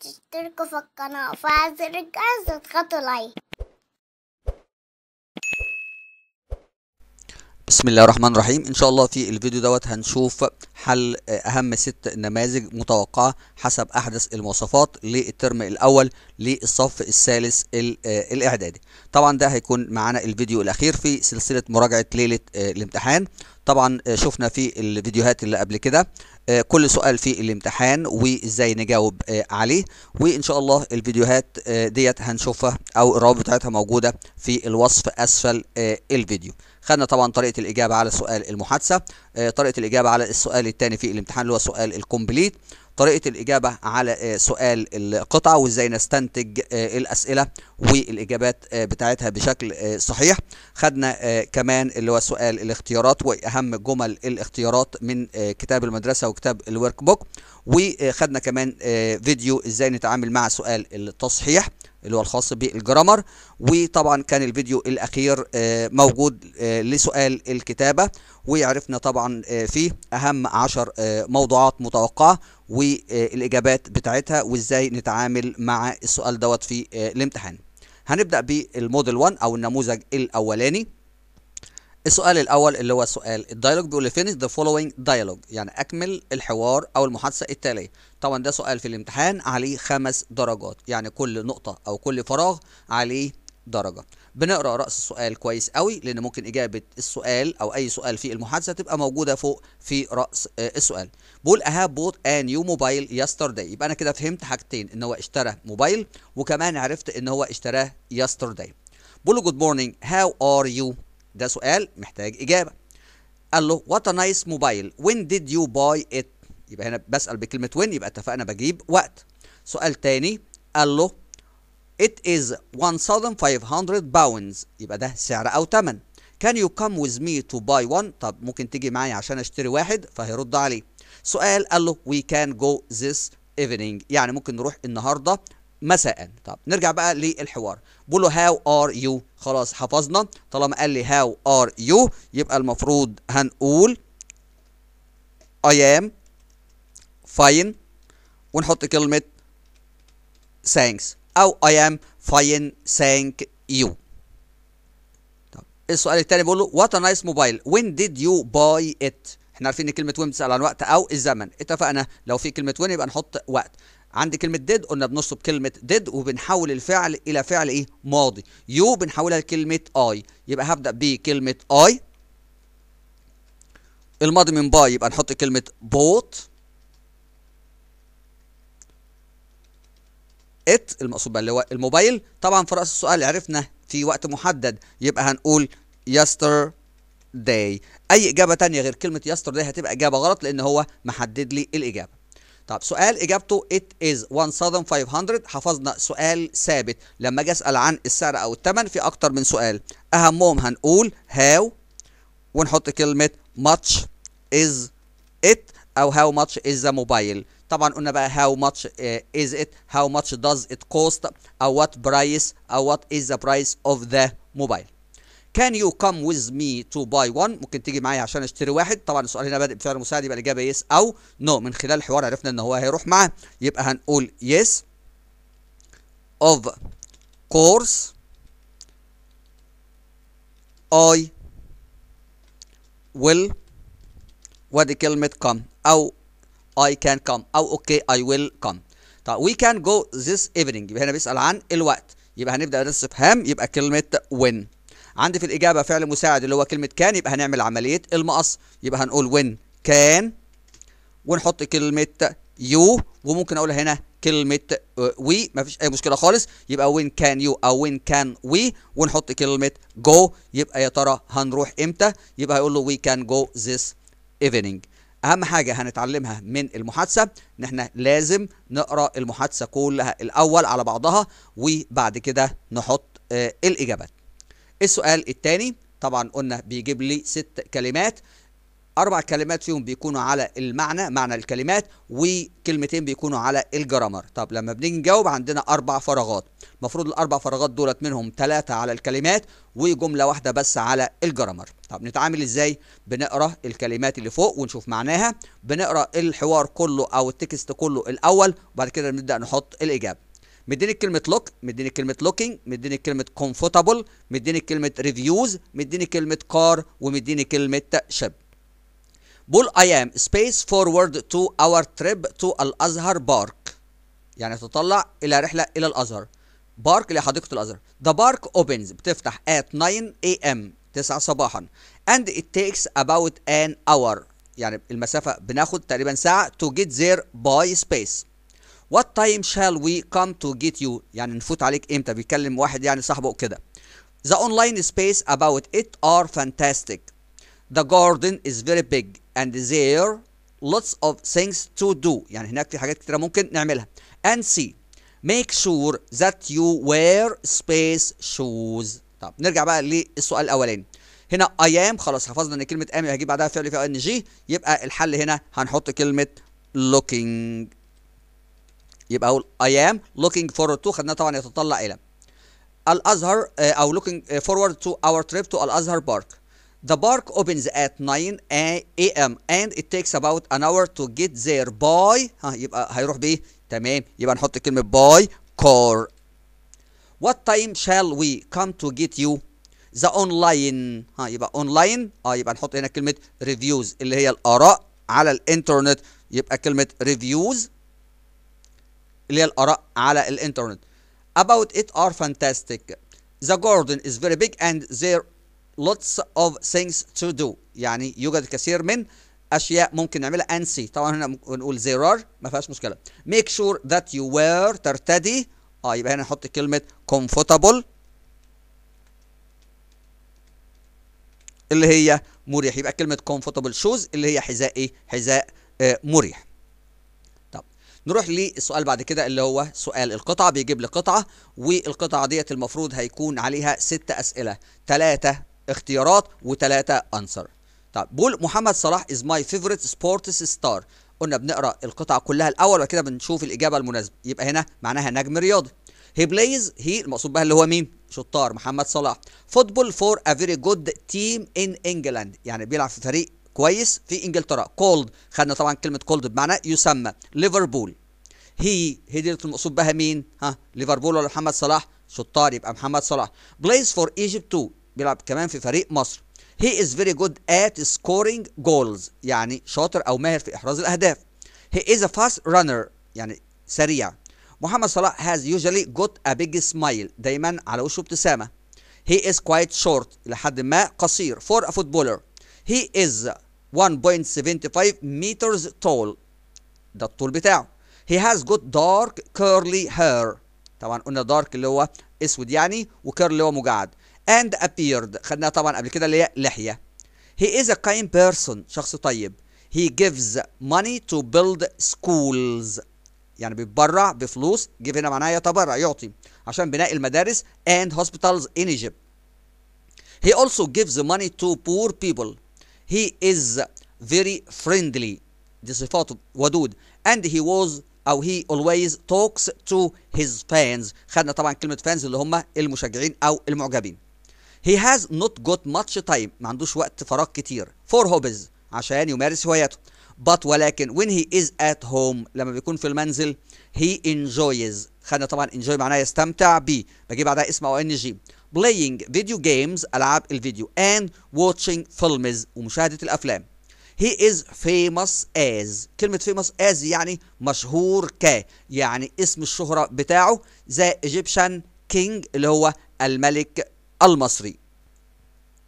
تشتركوا في القناة وفعل زر الجرس وتضغطوا لايك بسم الله الرحمن الرحيم ان شاء الله في الفيديو دوت هنشوف حل اهم ست نماذج متوقعه حسب احدث المواصفات للترم الاول للصف الثالث آه، الاعدادي طبعا ده هيكون معانا الفيديو الاخير في سلسله مراجعه ليله آه، الامتحان طبعا آه، شفنا في الفيديوهات اللي قبل كده كل سؤال في الامتحان وازاي نجاوب عليه وان شاء الله الفيديوهات ديت هنشوفها او الروابط بتاعتها موجوده في الوصف اسفل الفيديو خدنا طبعا طريقه الاجابه على سؤال المحادثه آه، طريقه الاجابه على السؤال الثاني في الامتحان اللي هو سؤال الكومبليت طريقه الاجابه على آه، سؤال القطعه وازاي نستنتج آه، الاسئله والاجابات بتاعتها بشكل صحيح خدنا كمان اللي هو سؤال الاختيارات واهم جمل الاختيارات من كتاب المدرسه وكتاب الورك بوك وخدنا كمان فيديو ازاي نتعامل مع سؤال التصحيح اللي هو الخاص بالجرامر وطبعا كان الفيديو الاخير آه، موجود آه، لسؤال الكتابه وعرفنا طبعا آه، فيه اهم 10 موضوعات متوقعه والاجابات بتاعتها وازاي نتعامل مع السؤال دوت في الامتحان هنبدا بالموديل 1 او النموذج الاولاني السؤال الاول اللي هو سؤال الديالوج بيقول لي finish the following dialogue يعني اكمل الحوار او المحادثه التاليه طبعا ده سؤال في الامتحان عليه خمس درجات يعني كل نقطة أو كل فراغ عليه درجة بنقرأ رأس السؤال كويس قوي لأن ممكن إجابة السؤال أو أي سؤال في المحادثة تبقى موجودة فوق في رأس آه، السؤال بقول I have bought a new mobile yesterday يبقى أنا كده فهمت حاجتين إن هو اشترى موبايل وكمان عرفت إن هو اشتراه yesterday بقول له good morning how are you ده سؤال محتاج إجابة قال له وات نايس موبايل mobile when did you buy it يبقى هنا بسأل بكلمة when يبقى اتفقنا بجيب وقت سؤال تاني قال له It is 1500 pounds يبقى ده سعر أو تمن Can you come with me to buy one طب ممكن تيجي معايا عشان اشتري واحد فهيرد عليه سؤال قال له we can go this evening يعني ممكن نروح النهاردة مساء طب نرجع بقى للحوار بقول له هاو ار يو خلاص حفظنا طالما قال لي هاو ار يو يبقى المفروض هنقول I am فاين ونحط كلمة thanks أو I am fine thank you طب السؤال التاني بيقول له what a nice mobile when did you buy it احنا عارفين ان كلمة when بتسأل عن وقت أو الزمن اتفقنا لو في كلمة when يبقى نحط وقت عندي كلمة did قلنا بنصب كلمة did وبنحول الفعل إلى فعل إيه؟ ماضي يو بنحولها لكلمة I يبقى هبدأ بكلمة I الماضي من باي يبقى نحط كلمة bought ات المقصود بقى اللي هو الموبايل طبعا في رأس السؤال عرفنا في وقت محدد يبقى هنقول يستر داي اي اجابه ثانيه غير كلمه يستر داي هتبقى اجابه غلط لان هو محدد لي الاجابه طب سؤال اجابته it is 1500 حفظنا سؤال ثابت لما اجي اسال عن السعر او الثمن في اكتر من سؤال اهمهم هنقول هاو ونحط كلمه ماتش is it او هاو ماتش is the mobile طبعا قلنا بقى how much uh, is it how much does it cost او what price او what is the price of the mobile can you come with me to buy one ممكن تيجي معايا عشان اشتري واحد طبعا السؤال هنا بادئ بفعل مساعد يبقى الاجابه يس او نو من خلال الحوار عرفنا ان هو هيروح معاه يبقى هنقول yes of course I will وادي كلمة come أو I can come أو okay I will come طيب we can go this evening يبقى هنا بيسأل عن الوقت يبقى هنبدأ نستفهم يبقى كلمة when عندي في الإجابة فعل مساعد اللي هو كلمة كان يبقى هنعمل عملية المقص يبقى هنقول when كان ونحط كلمة يو وممكن اقول هنا كلمه وي مفيش اي مشكله خالص يبقى وين كان يو او وين كان وي ونحط كلمه جو يبقى يا ترى هنروح امتى يبقى هيقول له وي كان جو this evening اهم حاجه هنتعلمها من المحادثه ان احنا لازم نقرا المحادثه كلها الاول على بعضها وبعد كده نحط آه، الاجابات السؤال الثاني طبعا قلنا بيجيب لي ست كلمات أربع كلمات فيهم بيكونوا على المعنى معنى الكلمات وكلمتين بيكونوا على الجرامر طب لما بنيجي نجاوب عندنا أربع فراغات المفروض الأربع فراغات دولت منهم ثلاثة على الكلمات وجملة واحدة بس على الجرامر طب نتعامل إزاي بنقرأ الكلمات اللي فوق ونشوف معناها بنقرأ الحوار كله أو التكست كله الأول وبعد كده بنبدأ نحط الإجابة مديني كلمه لوك مديني كلمه لوكينج مديني كلمه كومفورتابل مديني كلمه ريفيوز مديني كلمه كار ومديني كلمه شب بول اي ام سبيس فورورد تو اور تريب تو الازهر بارك يعني تطلع الى رحله الى الازهر بارك لحديقه الازهر ذا بارك اوبنز بتفتح ات 9 اي ام 9 صباحا اند ات تيكس اباوت ان اور يعني المسافه بناخد تقريبا ساعه تو جيت ذير باي سبيس وات تايم شال وي كم تو جيت يو يعني نفوت عليك امتى بيكلم واحد يعني صاحبه كده ذا اونلاين سبيس اباوت ات ار فانتاستيك ذا جاردن از فيري بيج and there lots of things to do يعني هناك في حاجات كتيرة ممكن نعملها and C make sure that you wear space shoes طب نرجع بقى للسؤال الاولاني هنا I am خلاص حفظنا ان كلمه ام هجيب بعدها فعل في ان جي يبقى الحل هنا هنحط كلمه looking يبقى اقول I am looking forward to خدناها طبعا يتطلع الى الازهر آه، او looking forward to our trip to الازهر بارك The park opens at 9 a.m. and it takes about an hour to get there by ها يبقى هيروح بيه تمام يبقى نحط كلمة by car. What time shall we come to get you? The online ها يبقى online اه يبقى نحط هنا كلمة reviews اللي هي الآراء على الإنترنت يبقى كلمة reviews اللي هي الآراء على الإنترنت. About it are fantastic. The garden is very big and there lots of things to do يعني يوجد الكثير من اشياء ممكن نعملها and see طبعا هنا نقول there are ما فيهاش مشكله make sure that you wear ترتدي اه يبقى هنا نحط كلمه comfortable اللي هي مريح يبقى كلمه comfortable shoes اللي هي حذاء ايه حذاء آه، مريح طب نروح للسؤال بعد كده اللي هو سؤال القطعه بيجيب لي قطعه والقطعه ديت المفروض هيكون عليها ست اسئله ثلاثه اختيارات وثلاثة انسر طب بول محمد صلاح از ماي فيفورت سبورتس ستار قلنا بنقرا القطعه كلها الاول وبعد كده بنشوف الاجابه المناسبه يبقى هنا معناها نجم رياضي هي بلايز هي المقصود بها اللي هو مين شطار محمد صلاح فوتبول فور ا فيري جود تيم ان انجلاند يعني بيلعب في فريق كويس في انجلترا كولد خدنا طبعا كلمه كولد بمعنى يسمى ليفربول هي هي دي المقصود بها مين ها ليفربول ولا محمد صلاح شطار يبقى محمد صلاح بلايز فور ايجيبت تو بيلعب كمان في فريق مصر هي از فيري جود ات سكورينج جولز يعني شاطر او ماهر في احراز الاهداف هي از ا فاست رانر يعني سريع محمد صلاح هاز يوجوالي جوت ا بيج سمايل دايما على وشه ابتسامه هي از كوايت شورت الى حد ما قصير فور ا فوتبولر هي از 1.75 meters tall ده الطول بتاعه he has got dark curly hair طبعا قلنا دارك اللي هو اسود يعني وكيرلي اللي هو مجعد and appeared خدناها طبعا قبل كده اللي هي لحية he is a kind person شخص طيب he gives money to build schools يعني بيتبرع بفلوس give هنا معناها يتبرع يعطي عشان بناء المدارس and hospitals in Egypt he also gives money to poor people he is very friendly دي صفاته ودود and he was او he always talks to his fans خدنا طبعا كلمة fans اللي هم المشجعين او المعجبين هي هاز نوت جوت ماتش تايم ما عندوش وقت فراغ كتير فور هوبز عشان يمارس هواياته but ولكن when he is at home لما بيكون في المنزل he enjoys خدنا طبعا enjoy معناه يستمتع ب بجيب بعدها اسم او ان جي playing video games العاب الفيديو and watching films ومشاهده الافلام he is famous as كلمة famous as يعني مشهور ك يعني اسم الشهرة بتاعه the Egyptian king اللي هو الملك المصري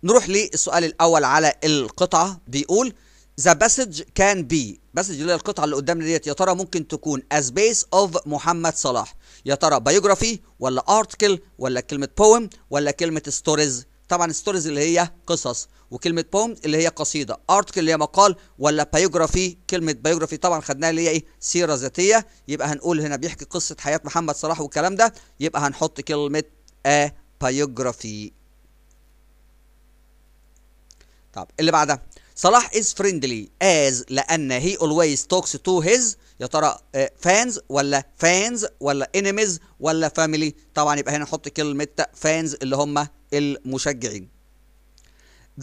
نروح للسؤال الاول على القطعه بيقول ذا باسج كان بي باسج اللي هي القطعه اللي قدامنا ديت يا ترى ممكن تكون از بيس اوف محمد صلاح يا ترى بايوجرافي ولا ارتكل ولا كلمه بويم ولا كلمه ستوريز طبعا ستوريز اللي هي قصص وكلمه بوم اللي هي قصيده ارتكل اللي هي مقال ولا بايوجرافي كلمه بايوجرافي طبعا خدناها اللي هي ايه سيره ذاتيه يبقى هنقول هنا بيحكي قصه حياه محمد صلاح والكلام ده يبقى هنحط كلمه بايوجرافي طب اللي بعدها صلاح از فريندلي از لان هي اولويز توكس تو هيز يا ترى فانز آه، ولا فانز ولا انيميز ولا فاميلي طبعا يبقى هنا نحط كلمه فانز اللي هم المشجعين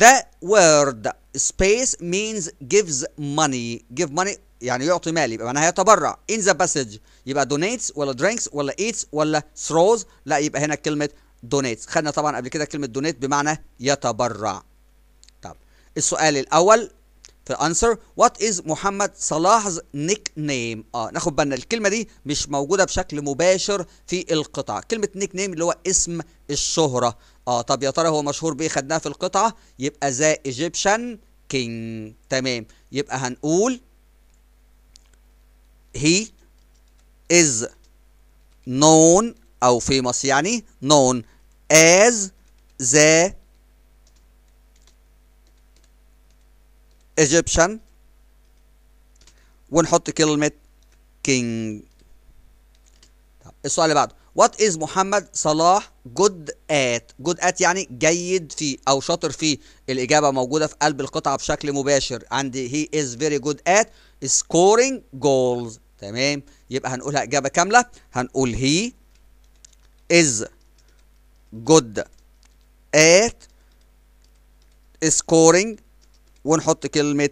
The word space means gives money give money يعني يعطي مال يبقى معناها يتبرع in the passage يبقى donates ولا drinks ولا eats ولا throws لا يبقى هنا كلمه دونيت خدنا طبعا قبل كده كلمه دونيت بمعنى يتبرع طب السؤال الاول في الانسر وات از محمد صلاح's نيك نيم اه ناخد بالنا الكلمه دي مش موجوده بشكل مباشر في القطعه كلمه نيك نيم اللي هو اسم الشهره اه طب يا ترى هو مشهور بايه خدناها في القطعه يبقى ذا ايجيبشن كينج تمام يبقى هنقول he is known أو famous يعني known as the Egyptian ونحط كلمة king السؤال اللي بعده What is محمد صلاح good at good at يعني جيد فيه او شاطر فيه الاجابه موجوده في قلب القطعه بشكل مباشر عندي he is very good at scoring goals تمام يبقى هنقولها اجابه كامله هنقول هي is good at scoring ونحط كلمة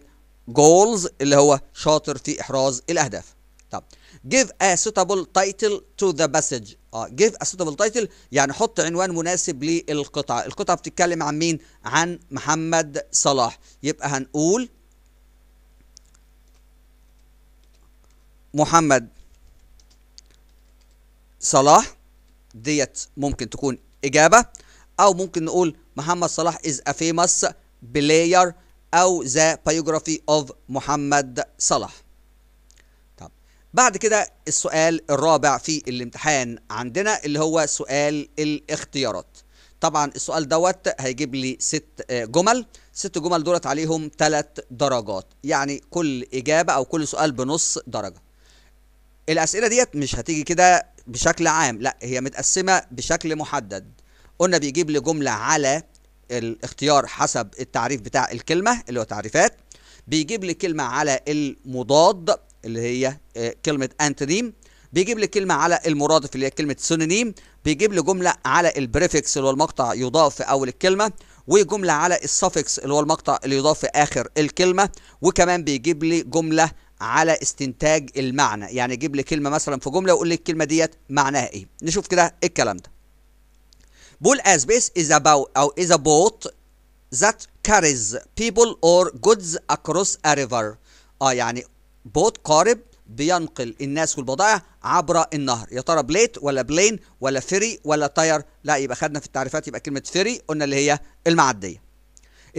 goals اللي هو شاطر في إحراز الأهداف طب give a suitable title to the passage اه give a suitable title يعني حط عنوان مناسب للقطعة القطعة بتتكلم عن مين عن محمد صلاح يبقى هنقول محمد صلاح ديت ممكن تكون إجابة أو ممكن نقول محمد صلاح is a famous player أو the biography of محمد صلاح طب بعد كده السؤال الرابع في الامتحان عندنا اللي هو سؤال الاختيارات طبعا السؤال دوت هيجيب لي ست آه، جمل ست جمل دولت عليهم ثلاث درجات يعني كل إجابة أو كل سؤال بنص درجة الاسئله ديت مش هتيجي كده بشكل عام لا هي متقسمه بشكل محدد قلنا بيجيب لي جمله على الاختيار حسب التعريف بتاع الكلمه اللي هو تعريفات بيجيب لي كلمه على المضاد اللي هي آه، كلمه انتونيم بيجيب لي كلمه على المرادف اللي هي كلمه سونيم بيجيب لي جمله على البريفكس اللي هو المقطع يضاف في اول الكلمه وجمله على السفكس اللي هو المقطع اللي يضاف في اخر الكلمه وكمان بيجيب لي جمله على استنتاج المعنى يعني يجيب لي كلمه مثلا في جمله ويقول لي الكلمه ديت معناها ايه نشوف كده الكلام ده بول از بيس از about او از a boat that carries people or goods across a river اه يعني بوت قارب بينقل الناس والبضائع عبر النهر يا ترى بليت ولا بلين ولا فري ولا تاير لا يبقى خدنا في التعريفات يبقى كلمه فري قلنا اللي هي المعديه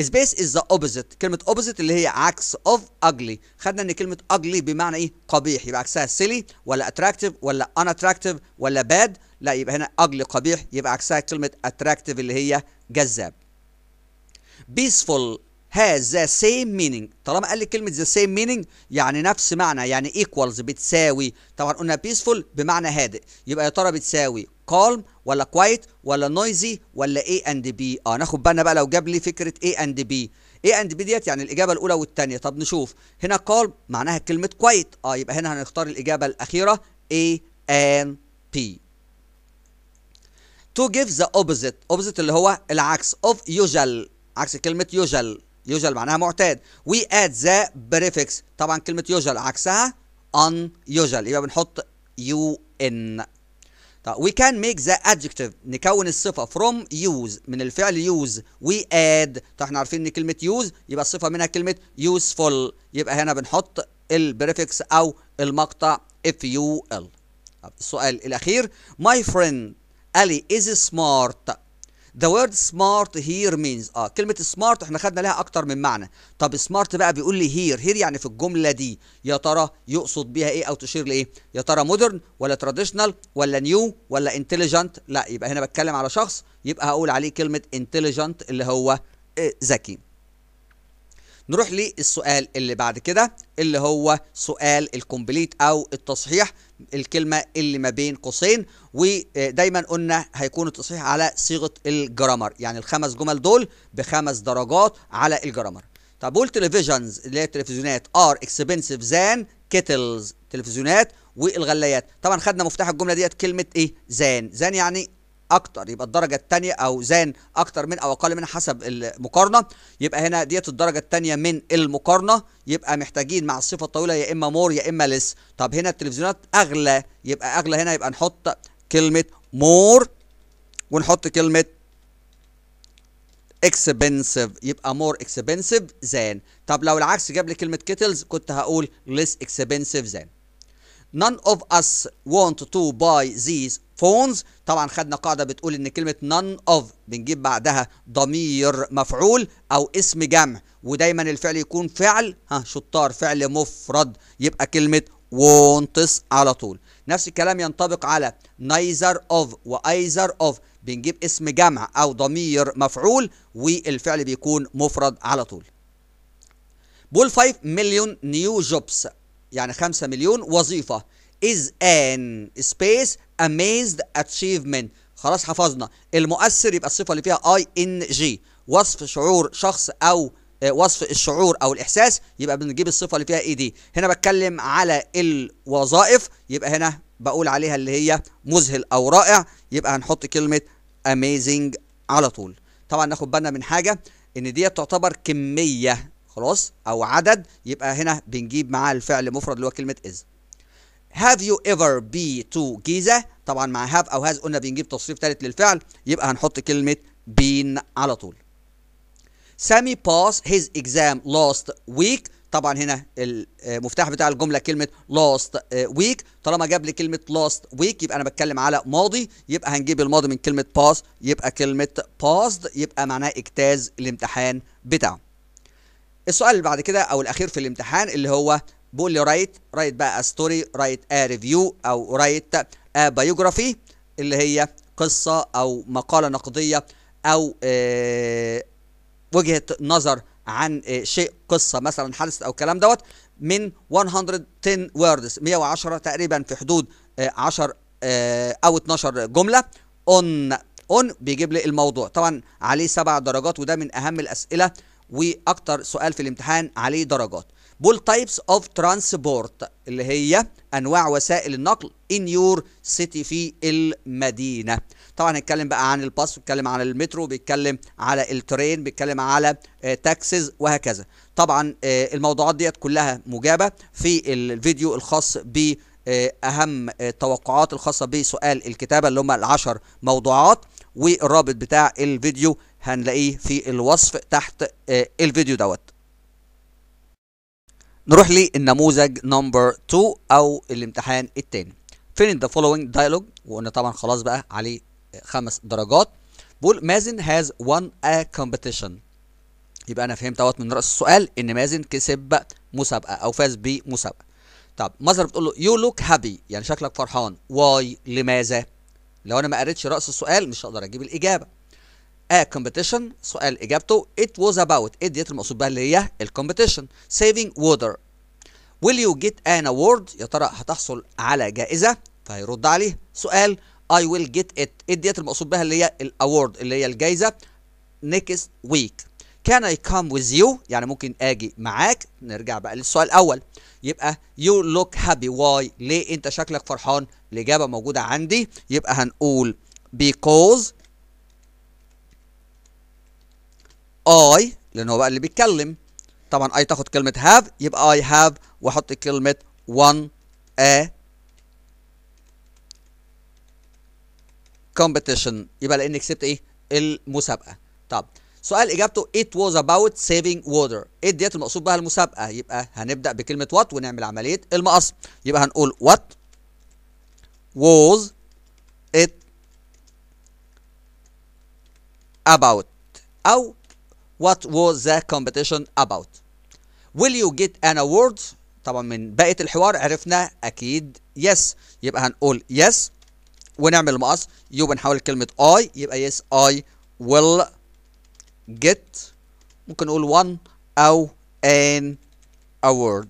سبيس از ذا اوبوزيت كلمه اوبوزيت اللي هي عكس اوف اجلي خدنا ان كلمه اجلي بمعنى ايه قبيح يبقى عكسها سيلي ولا اتراكتيف ولا ان اتراكتيف ولا باد لا يبقى هنا اجلي قبيح يبقى عكسها كلمه اتراكتيف اللي هي جذاب peaceful has the same meaning طالما قال لي كلمه the same meaning يعني نفس معنى يعني equals بتساوي طبعا قلنا peaceful بمعنى هادئ يبقى يا ترى بتساوي كالم ولا كوايت ولا نويزي ولا اي اند بي اه ناخد بالنا بقى لو جاب لي فكره اي اند بي اي اند بي ديت يعني الاجابه الاولى والثانيه طب نشوف هنا كالم معناها كلمه كوايت اه يبقى هنا هنختار الاجابه الاخيره اي اند بي تو جيف ذا اوبوزيت اوبوزيت اللي هو العكس اوف يوجل عكس كلمة يوجل يوجل معناها معتاد وي اد ذا بريفكس طبعا كلمة يوجل عكسها ان يوجل يبقى بنحط يو ان طيب، we can make the adjective نكون الصفه from use من الفعل use we add طيب احنا عارفين ان كلمه use يبقى الصفه منها كلمه useful يبقى هنا بنحط البريفكس او المقطع if you will طيب، السؤال الاخير my friend Ali is smart The word smart here means اه كلمة smart احنا خدنا لها أكتر من معنى طب smart بقى بيقول لي here here يعني في الجملة دي يا ترى يقصد بيها إيه أو تشير لإيه يا ترى modern ولا traditional ولا new ولا intelligent لا يبقى هنا بتكلم على شخص يبقى هقول عليه كلمة intelligent اللي هو آه، ذكي نروح للسؤال اللي بعد كده اللي هو سؤال الكومبليت او التصحيح الكلمه اللي ما بين قوسين ودايما قلنا هيكون التصحيح على صيغه الجرامر يعني الخمس جمل دول بخمس درجات على الجرامر طب قول تلفزيونز اللي هي التلفزيونات ار اكسبنسيف زان كيتلز تلفزيونات والغلايات طبعا خدنا مفتاح الجمله ديت كلمه ايه زان زان يعني اكتر يبقى الدرجه الثانيه اوزان اكتر من او اقل من حسب المقارنه يبقى هنا ديت الدرجه الثانيه من المقارنه يبقى محتاجين مع الصفه الطويله يا اما مور يا اما لس طب هنا التلفزيونات اغلى يبقى اغلى هنا يبقى نحط كلمه مور ونحط كلمه اكسبنسيف يبقى مور اكسبنسيف زان طب لو العكس جاب لي كلمه كيتلز كنت هقول ليس اكسبنسيف زان none of us want to buy these phones طبعا خدنا قاعدة بتقول ان كلمة none of بنجيب بعدها ضمير مفعول او اسم جمع ودايما الفعل يكون فعل ها شطار فعل مفرد يبقى كلمة wants على طول نفس الكلام ينطبق على neither of either of بنجيب اسم جمع او ضمير مفعول والفعل بيكون مفرد على طول بول 5 مليون نيو جوبس يعني 5 مليون وظيفة is an space amazed achievement خلاص حفظنا المؤثر يبقى الصفة اللي فيها اي ان جي وصف شعور شخص او آه، وصف الشعور او الاحساس يبقى بنجيب الصفه اللي فيها اي e دي هنا بتكلم على الوظائف يبقى هنا بقول عليها اللي هي مذهل او رائع يبقى هنحط كلمه اميزنج على طول طبعا ناخد بالنا من حاجه ان دي تعتبر كميه خلاص او عدد يبقى هنا بنجيب معاه الفعل مفرد اللي هو كلمه از have you ever be to جيزه طبعا مع have او has قلنا بنجيب تصريف ثالث للفعل يبقى هنحط كلمه been على طول سامي باس هيز اكزام لاست ويك طبعا هنا المفتاح آه، بتاع الجمله كلمه لاست آه، ويك طالما جاب لي كلمه لاست ويك يبقى انا بتكلم على ماضي يبقى هنجيب الماضي من كلمه باس يبقى كلمه باست يبقى معناه اجتاز الامتحان بتاعه السؤال اللي بعد كده او الاخير في الامتحان اللي هو بيقول لي رايت رايت بقى ستوري رايت ا ريفيو او رايت ا بايوجرافي اللي هي قصه او مقاله نقديه او آه وجهه نظر عن آه، شيء قصه مثلا حدث او الكلام دوت من 110 ووردز 110 تقريبا في حدود 10 آه، آه، او 12 جمله اون اون بيجيب لي الموضوع طبعا عليه سبع درجات وده من اهم الاسئله واكتر سؤال في الامتحان عليه درجات بول تايبس اوف ترانسبورت اللي هي انواع وسائل النقل ان يور سيتي في المدينه طبعا هنتكلم بقى عن الباص بيتكلم عن المترو بيتكلم على الترين بيتكلم على تاكسز آه، وهكذا طبعا آه، الموضوعات ديت كلها مجابه في الفيديو الخاص ب آه، اهم التوقعات الخاصه بسؤال الكتابه اللي هم العشر موضوعات والرابط بتاع الفيديو هنلاقيه في الوصف تحت آه، الفيديو دوت نروح للنموذج نمبر 2 او الامتحان الثاني فين ذا فولوينج دايلوج وقلنا طبعا خلاص بقى عليه آه، خمس درجات بيقول مازن هاز وان ا كومبيتيشن يبقى انا فهمت اهوت من راس السؤال ان مازن كسب مسابقه او فاز بمسابقه طب مازن بتقول له يو لوك هابي يعني شكلك فرحان واي لماذا لو انا ما قريتش راس السؤال مش هقدر اجيب الاجابه A competition سؤال إجابته It was about إيه ديت المقصود بها اللي هي competition saving water Will you get an award يا ترى هتحصل على جائزة فهيرد عليه سؤال I will get it إيه ديت المقصود بها اللي هي award اللي هي الجائزة next week Can I come with you يعني ممكن أجي معاك نرجع بقى للسؤال الأول يبقى you look happy why ليه أنت شكلك فرحان الإجابة موجودة عندي يبقى هنقول because اي لان هو بقى اللي بيتكلم طبعا اي تاخد كلمه هاف يبقى اي هاف واحط كلمه one a competition يبقى لاني كسبت ايه المسابقه طب سؤال اجابته it was about saving water ايه ديت المقصود بها المسابقه يبقى هنبدا بكلمه what ونعمل عمليه المقص يبقى هنقول what was it about او what was the competition about will you get an award طبعا من بقية الحوار عرفنا أكيد yes يبقى هنقول yes ونعمل المقص يبقى بنحول كلمة I يبقى yes I will get ممكن نقول one أو an award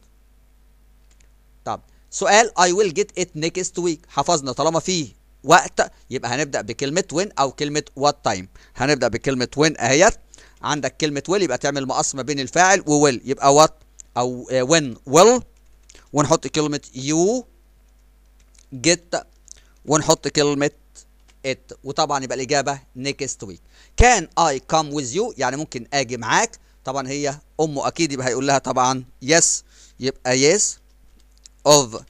طب سؤال I will get it next week حفظنا طالما في وقت يبقى هنبدأ بكلمة when أو كلمة what time هنبدأ بكلمة when أهيت عندك كلمه ويل يبقى تعمل مقص ما بين الفاعل وويل يبقى وات او وين آه، ويل ونحط كلمه يو جيت ونحط كلمه ات وطبعا يبقى الاجابه نيكست ويك كان اي كام ويز يو يعني ممكن اجي معاك طبعا هي امه اكيد يبقى هيقول لها طبعا يس يبقى يس اوف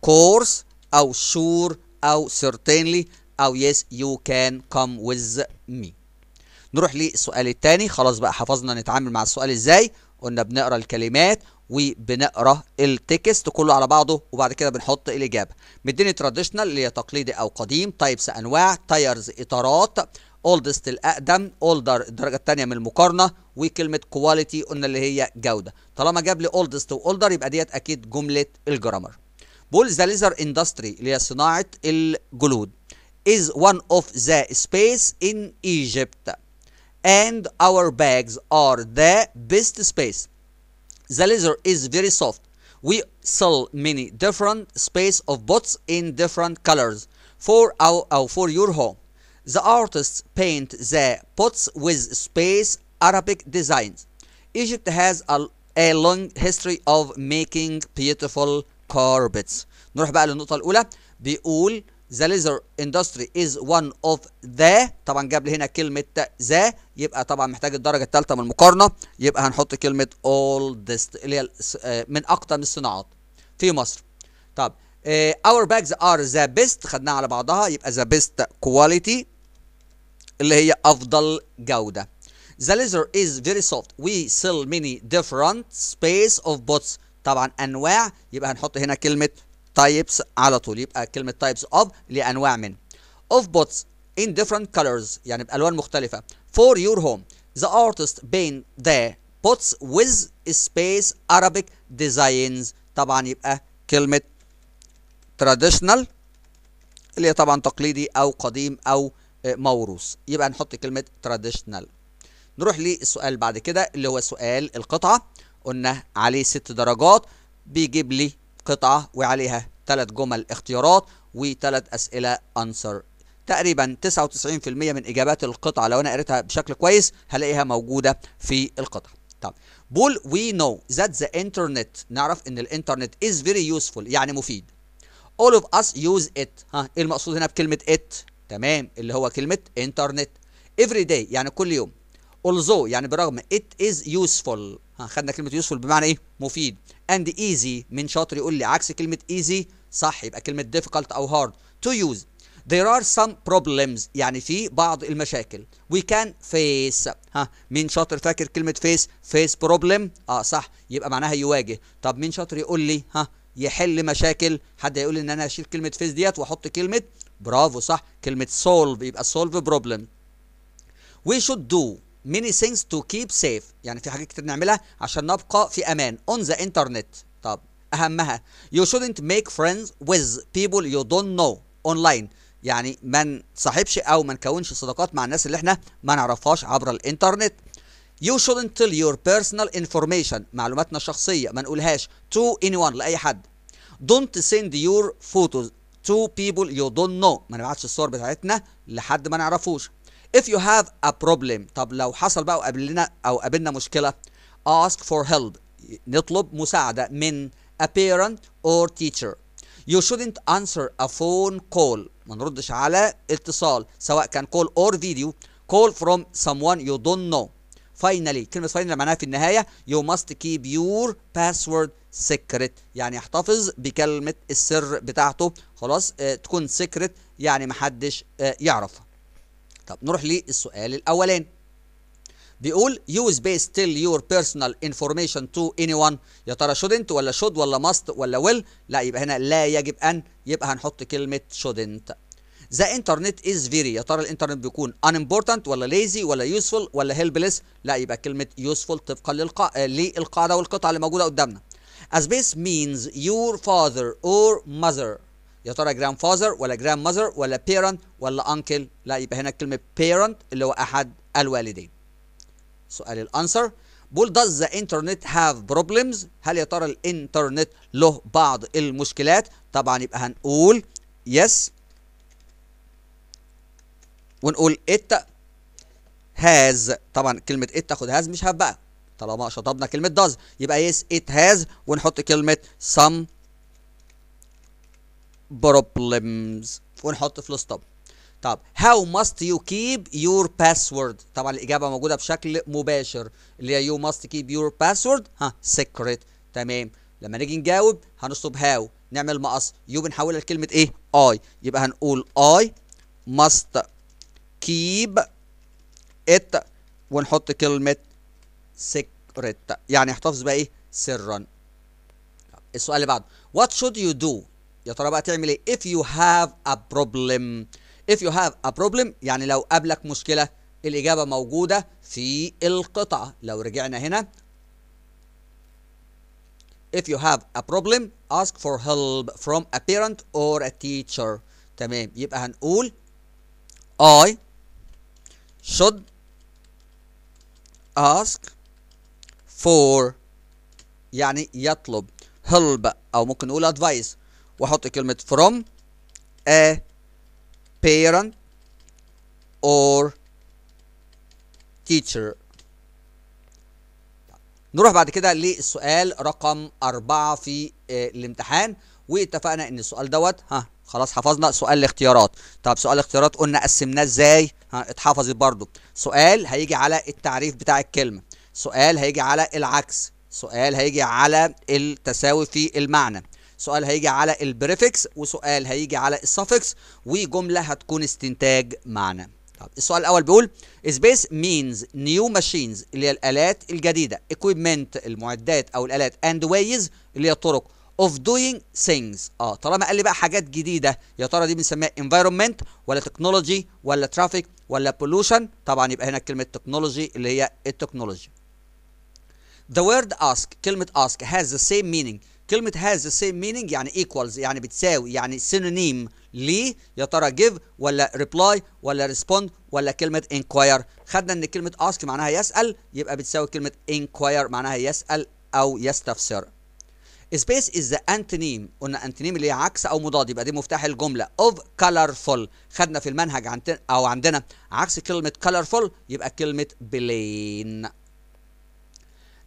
كورس او شور sure او certainly او يس يو كان كام ويز مي نروح للسؤال الثاني خلاص بقى حفظنا نتعامل مع السؤال ازاي قلنا بنقرا الكلمات وبنقرا التكست كله على بعضه وبعد كده بنحط الاجابه مديني تراديشنال اللي هي تقليدي او قديم تايبس انواع تايرز اطارات اولدست الاقدم اولدر الدرجه الثانيه من المقارنه وكلمه كواليتي قلنا اللي هي جوده طالما جاب لي اولدست واولدر يبقى ديت اكيد جمله الجرامر بول ذا ليزر اندستري اللي هي صناعه الجلود is one of the space in Egypt and our bags are the best space. The leather is very soft. We sell many different space of boots in different colors for our, our uh, for your home. The artists paint the pots with space Arabic designs. Egypt has a, a long history of making beautiful carpets. نروح بقى للنقطة الأولى بيقول the leather industry is one of the طبعا جاب لي هنا كلمة the يبقى طبعا محتاج الدرجة الثالثة من المقارنة يبقى هنحط كلمة all this اللي هي آه، من أكتر من الصناعات في مصر طب آه، our bags are the best خدناها على بعضها يبقى the best quality اللي هي أفضل جودة the leather is very soft we sell many different space of boats طبعا أنواع يبقى هنحط هنا كلمة تايبس على طول يبقى كلمه تايبس اوف لانواع من اوف بوتس in different colors يعني بألوان مختلفة for your home the artist paint ذا بوتس with space Arabic designs طبعا يبقى كلمة traditional اللي هي طبعا تقليدي أو قديم أو موروث يبقى نحط كلمة traditional نروح للسؤال بعد كده اللي هو سؤال القطعة قلنا عليه ست درجات بيجيب لي قطعة وعليها ثلاث جمل اختيارات وثلاث أسئلة أنسر تقريبا 99% من إجابات القطعة لو أنا قريتها بشكل كويس هلاقيها موجودة في القطعة طب بول we know that the internet نعرف ان الانترنت is very useful يعني مفيد all of us use it ها ايه المقصود هنا بكلمة it تمام اللي هو كلمة انترنت every day يعني كل يوم although يعني برغم it is useful ها خدنا كلمة useful بمعنى ايه مفيد اند ايزي من شاطر يقول لي عكس كلمه ايزي صح يبقى كلمه difficult او hard to use there are some problems يعني في بعض المشاكل we can face ها مين شاطر فاكر كلمه face face problem اه صح يبقى معناها يواجه طب مين شاطر يقول لي ها يحل مشاكل حد هيقول ان انا اشيل كلمه face ديت واحط كلمه برافو صح كلمه solve يبقى solve problem we should do many things to keep safe يعني في حاجات كتير نعملها عشان نبقى في امان on the internet طب اهمها you shouldn't make friends with people you don't know online يعني ما نصاحبش او ما نكونش صداقات مع الناس اللي احنا ما نعرفهاش عبر الانترنت You shouldn't tell your personal information معلوماتنا الشخصية ما نقولهاش to anyone لأي حد Don't send your photos to people you don't know ما نبعتش الصور بتاعتنا لحد ما نعرفوش if you have a problem طب لو حصل بقى وقابلنا او قابلنا مشكله ask for help نطلب مساعده من a parent or teacher you shouldn't answer a phone call ما نردش على اتصال سواء كان call or video call from someone you don't know finally كلمة finally معناها في النهاية you must keep your password secret يعني احتفظ بكلمة السر بتاعته خلاص اه تكون secret يعني محدش اه يعرفها طب نروح للسؤال الاولاني بيقول يو سبيس تيل يور بيرسونال انفورميشن تو اني ون يا ترى شودنت ولا شود ولا ماست ولا ويل لا يبقى هنا لا يجب ان يبقى هنحط كلمه شودنت ذا انترنت از فيري يا ترى الانترنت بيكون ان امبورتنت ولا ليزي ولا يوسفول ولا هيلبلس لا يبقى كلمه يوسفول طبقا للقا... آه، للقاعده والقطعه اللي موجوده قدامنا از بيس means يور فاذر اور mother يا ترى جراند فازر ولا جراند ماذر ولا بيرنت ولا انكل لا يبقى هنا كلمه بيرنت اللي هو احد الوالدين سؤال الانسر بول داز ذا انترنت هاف بروبلمز هل يا ترى الانترنت له بعض المشكلات طبعا يبقى هنقول yes ونقول it has طبعا كلمة it تاخد هاز مش هاف بقى طالما شطبنا كلمة داز يبقى يس it has ونحط كلمة some problems ونحط في الستوب طب how must you keep your password طبعا الاجابه موجوده بشكل مباشر اللي هي you must keep your password ها secret تمام لما نيجي نجاوب هنشطب how نعمل مقص يو بنحولها لكلمه ايه اي يبقى هنقول اي must keep it ونحط كلمه secret يعني احتفظ بقى ايه سرا السؤال اللي بعده what should you do يا ترى بقى تعمل ايه if you have a problem if you have a problem يعني لو قابلك مشكله الاجابه موجوده في القطعه لو رجعنا هنا if you have a problem ask for help from a parent or a teacher تمام يبقى هنقول I should ask for يعني يطلب help او ممكن نقول advice واحط كلمه from a parent or teacher نروح بعد كده للسؤال رقم أربعة في آه، الامتحان واتفقنا ان السؤال دوت ها خلاص حفظنا سؤال الاختيارات طب سؤال الاختيارات قلنا قسمناه ازاي ها اتحفظت برضو سؤال هيجي على التعريف بتاع الكلمة سؤال هيجي على العكس سؤال هيجي على التساوي في المعنى سؤال هيجي على البريفكس وسؤال هيجي على السفكس وجمله هتكون استنتاج معنى طب السؤال الاول بيقول سبيس مينز نيو ماشينز اللي هي الالات الجديده equipment المعدات او الالات اند ويز اللي هي الطرق اوف دوينج ثينجز اه طالما قال لي بقى حاجات جديده يا ترى دي بنسميها environment ولا تكنولوجي ولا ترافيك ولا بولوشن طبعا يبقى هنا كلمه تكنولوجي اللي هي التكنولوجي The word ask كلمة ask has the same meaning كلمة has the same meaning يعني equals يعني بتساوي يعني synonym ليه يا ترى give ولا reply ولا respond ولا كلمة inquire خدنا ان كلمة ask معناها يسأل يبقى بتساوي كلمة inquire معناها يسأل او يستفسر space is the antonym قلنا antonym اللي هي عكس او مضاد يبقى دي مفتاح الجمله of colorful خدنا في المنهج عندنا او عندنا عكس كلمه colorful يبقى كلمه بلين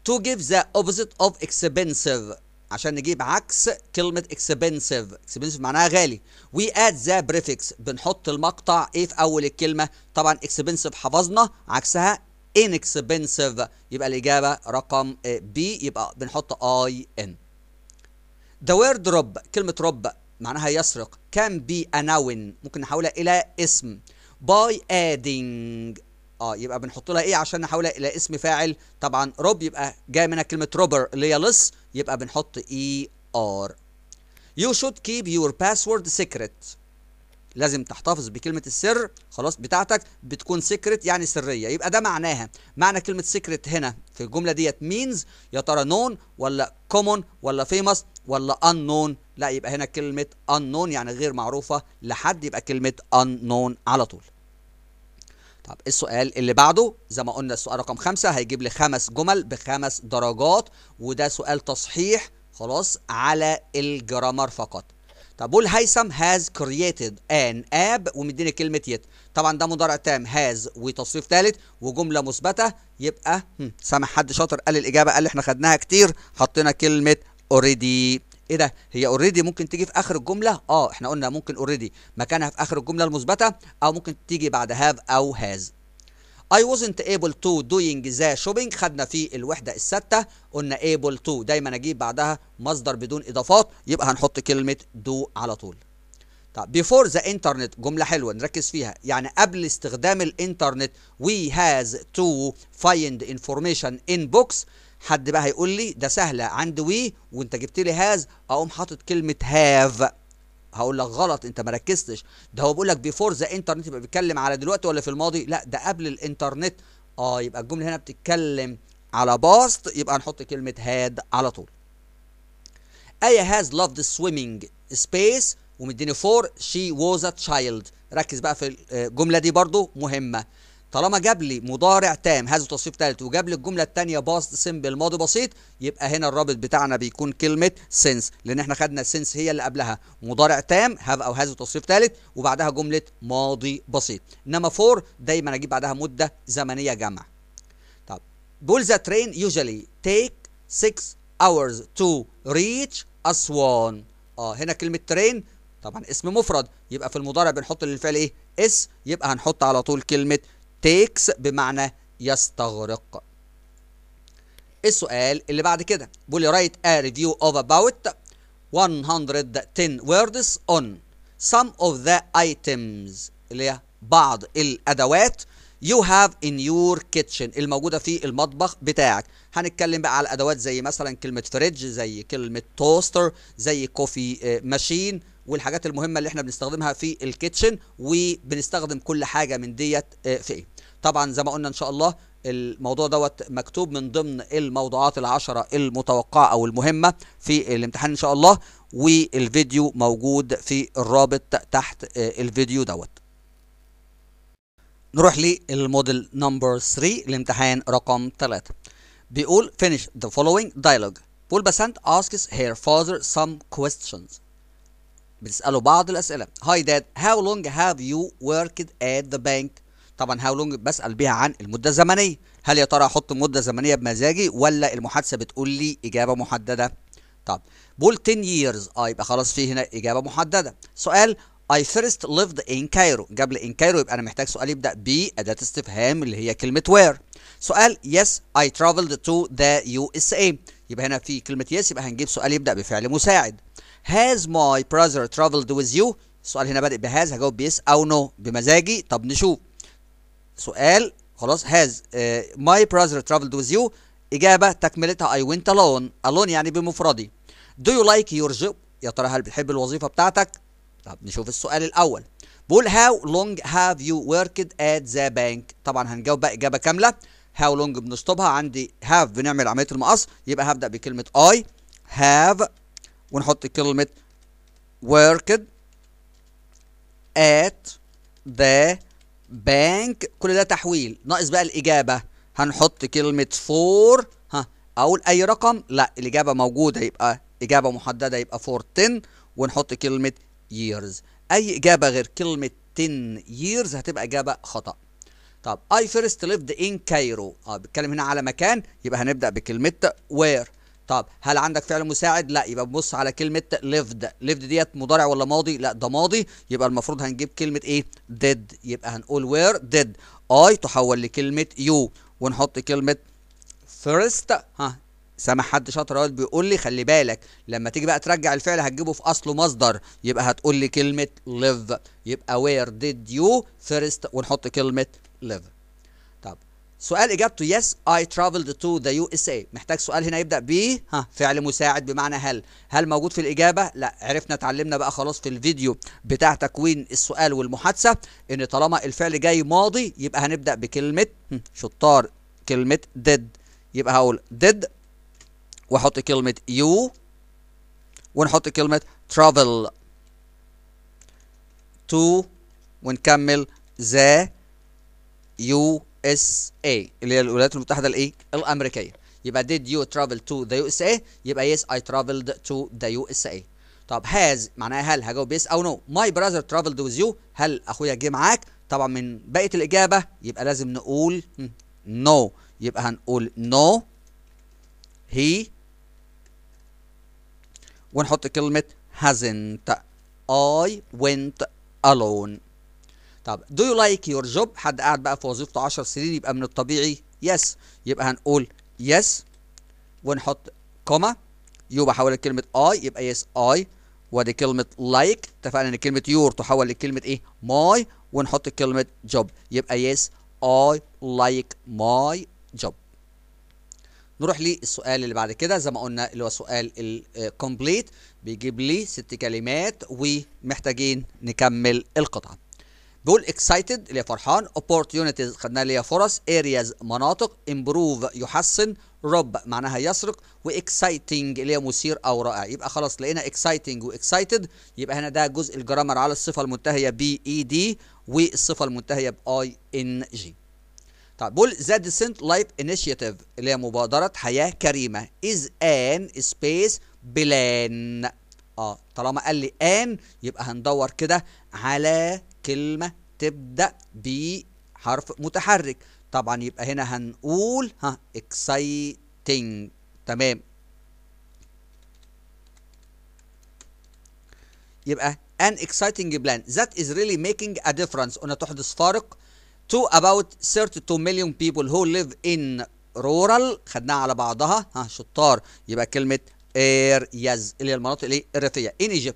to give the opposite of expensive عشان نجيب عكس كلمة expensive expensive معناها غالي we add the prefix بنحط المقطع ايه في اول الكلمة طبعا expensive حفظنا عكسها inexpensive يبقى الإجابة رقم B يبقى بنحط ان. the word rob كلمة rob معناها يسرق can be a noun ممكن نحولها إلى اسم by adding اه يبقى بنحط لها ايه عشان نحولها الى اسم فاعل طبعا روب يبقى جاي منها كلمه روبر اللي هي لص يبقى بنحط اي ار يو شود كيب يور باسورد سيكريت لازم تحتفظ بكلمة السر خلاص بتاعتك بتكون سيكريت يعني سرية يبقى ده معناها معنى كلمة سيكريت هنا في الجملة ديت مينز يا ترى نون ولا كومون ولا فيموس ولا نون لا يبقى هنا كلمة نون يعني غير معروفة لحد يبقى كلمة نون على طول طب إيه السؤال اللي بعده زي ما قلنا السؤال رقم خمسة هيجيب لي خمس جمل بخمس درجات وده سؤال تصحيح خلاص على الجرامر فقط طب قول هيثم هاز كرييتد ان اب ومديني كلمه يت طبعا ده مضارع تام هاز وتصريف ثالث وجمله مثبته يبقى سامح حد شاطر قال الاجابه قال احنا خدناها كتير حطينا كلمه اوريدي ايه ده هي اوريدي ممكن تيجي في اخر الجمله اه احنا قلنا ممكن اوريدي مكانها في اخر الجمله المثبته او ممكن تيجي بعد هاف او هاز I wasn't able to doing the shopping خدنا في الوحدة الستة قلنا able to دايما اجيب بعدها مصدر بدون اضافات يبقى هنحط كلمة do على طول طب before the internet جملة حلوة نركز فيها يعني قبل استخدام الانترنت we has to find information in books حد بقى هيقول لي ده سهله عند وي وانت جبت لي هاز اقوم حاطط كلمه هاف هقول لك غلط انت ما ركزتش ده هو بيقول لك بيفور ذا انترنت يبقى بيتكلم على دلوقتي ولا في الماضي لا ده قبل الانترنت اه يبقى الجمله هنا بتتكلم على باست يبقى هنحط كلمه هاد على طول اي هاز لافد سويمنج سبيس ومديني فور شي واز ا تشايلد ركز بقى في آه، الجمله دي برضو مهمه طالما جاب لي مضارع تام هذا تصريف ثالث وجاب لي الجمله الثانيه باست سمبل ماضي بسيط يبقى هنا الرابط بتاعنا بيكون كلمه سينس لان احنا خدنا سينس هي اللي قبلها مضارع تام هاف او هذا تصريف ثالث وبعدها جمله ماضي بسيط انما فور دايما اجيب بعدها مده زمنيه جمع طب بول ذا ترين يوجوالي تيك 6 اورز تو ريتش اسوان اه هنا كلمه ترين طبعا اسم مفرد يبقى في المضارع بنحط للفعل ايه اس يبقى هنحط على طول كلمه تيكس بمعنى يستغرق السؤال اللي بعد كده بولي رايت write a review of about 110 words on some of the items اللي هي بعض الادوات you have in your kitchen الموجوده في المطبخ بتاعك هنتكلم بقى على ادوات زي مثلا كلمه فريدج زي كلمه توستر زي كوفي ماشين والحاجات المهمه اللي احنا بنستخدمها في الكيتشن وبنستخدم كل حاجه من ديت آه، في ايه طبعا زي ما قلنا ان شاء الله الموضوع دوت مكتوب من ضمن الموضوعات العشرة المتوقعة أو المهمة في الامتحان إن شاء الله والفيديو موجود في الرابط تحت الفيديو دوت نروح للموديل نمبر 3 الامتحان رقم 3 بيقول finish the following dialogue بول باسنت asks her father some questions بتسأله بعض الأسئلة Hi dad how long have you worked at the bank طبعا هاو بسال بيها عن المده الزمنيه هل يا ترى احط مده زمنيه بمزاجي ولا المحادثه بتقول لي اجابه محدده طب بول 10 years اه يبقى خلاص في هنا اجابه محدده سؤال I first lived in Cairo قبل in Cairo يبقى انا محتاج سؤال يبدا ب اداه استفهام اللي هي كلمه where سؤال yes I traveled to the USA يبقى هنا في كلمه yes يبقى هنجيب سؤال يبدا بفعل مساعد has my brother traveled with you السؤال هنا بادئ بهاز هجاوب بيس او نو بمزاجي طب نشوف سؤال خلاص هاز ماي براذر ترافلد with يو اجابه تكملتها اي وينت الون الون يعني بمفردي دو يو لايك يور جوب يا ترى هل بتحب الوظيفه بتاعتك طب نشوف السؤال الاول بقول هاو لونج هاف يو وركد ات ذا بانك طبعا هنجاوب بقى اجابه كامله هاو لونج بنشطبها عندي هاف بنعمل عمليه المقص يبقى هبدا بكلمه اي هاف ونحط كلمه وركد ات ذا بانك كل ده تحويل ناقص بقى الاجابه هنحط كلمه فور ها اقول اي رقم لا الاجابه موجوده يبقى اجابه محدده يبقى فور 10 ونحط كلمه ييرز اي اجابه غير كلمه 10 ييرز هتبقى اجابه خطا طب I first lived in Cairo اه بتكلم هنا على مكان يبقى هنبدأ بكلمة وير طب هل عندك فعل مساعد لا يبقى بنبص على كلمه lived lived ديت مضارع ولا ماضي لا ده ماضي يبقى المفروض هنجيب كلمه ايه did يبقى هنقول where did I تحول لكلمه you ونحط كلمه first ها سامع حد شاطر قوي بيقول لي خلي بالك لما تيجي بقى ترجع الفعل هتجيبه في اصله مصدر يبقى هتقول لي كلمه live يبقى where did you first ونحط كلمه live سؤال اجابته يس اي ترافلد تو ذا يو اس اي محتاج سؤال هنا يبدا ب ها فعل مساعد بمعنى هل هل موجود في الاجابه لا عرفنا اتعلمنا بقى خلاص في الفيديو بتاع تكوين السؤال والمحادثه ان طالما الفعل جاي ماضي يبقى هنبدا بكلمه شطار كلمه ديد يبقى هقول ديد واحط كلمه يو ونحط كلمه ترافل تو ونكمل ذا يو اس اي اللي هي الولايات المتحده الايه الامريكيه يبقى did you travel to the USA يبقى yes I traveled to the USA طب has معناها هل هجاوب yes او no my brother traveled with you هل اخويا جه معاك طبعا من بقيه الاجابه يبقى لازم نقول no يبقى هنقول no he ونحط كلمه hasn't I went alone طب دو يو لايك يور جوب حد قاعد بقى في وظيفته 10 سنين يبقى من الطبيعي يس يبقى هنقول يس ونحط كوما يو بحول كلمه اي يبقى يس اي وادي كلمه لايك like. اتفقنا ان كلمه يور تحول لكلمه ايه ماي ونحط كلمه جوب يبقى يس اي لايك ماي جوب نروح للسؤال اللي بعد كده زي ما قلنا اللي هو سؤال الكومبليت آه، بيجيب لي ست كلمات ومحتاجين نكمل القطعه بيقول اكسايتد اللي هي فرحان اوبورتيونيتيز خدناها اللي هي فرص ارياز مناطق امبروف يحسن رب معناها يسرق واكسايتنج اللي هي مثير او رائع يبقى خلاص لقينا اكسايتنج واكسايتد يبقى هنا ده جزء الجرامر على الصفه المنتهيه بي اي e دي والصفه المنتهيه باي ان جي طيب بيقول ذا ديسنت لايف انيشيتيف اللي هي مبادره حياه كريمه از ان سبيس بلان اه طالما قال لي ان يبقى هندور كده على كلمة تبدأ بحرف متحرك طبعا يبقى هنا هنقول ها exciting تمام يبقى an exciting plan that is really making a difference أنا تحدث فارق to about 32 million people who live in rural خدناها على بعضها ها شطار يبقى كلمة air yes اللي هي المناطق الريفية in Egypt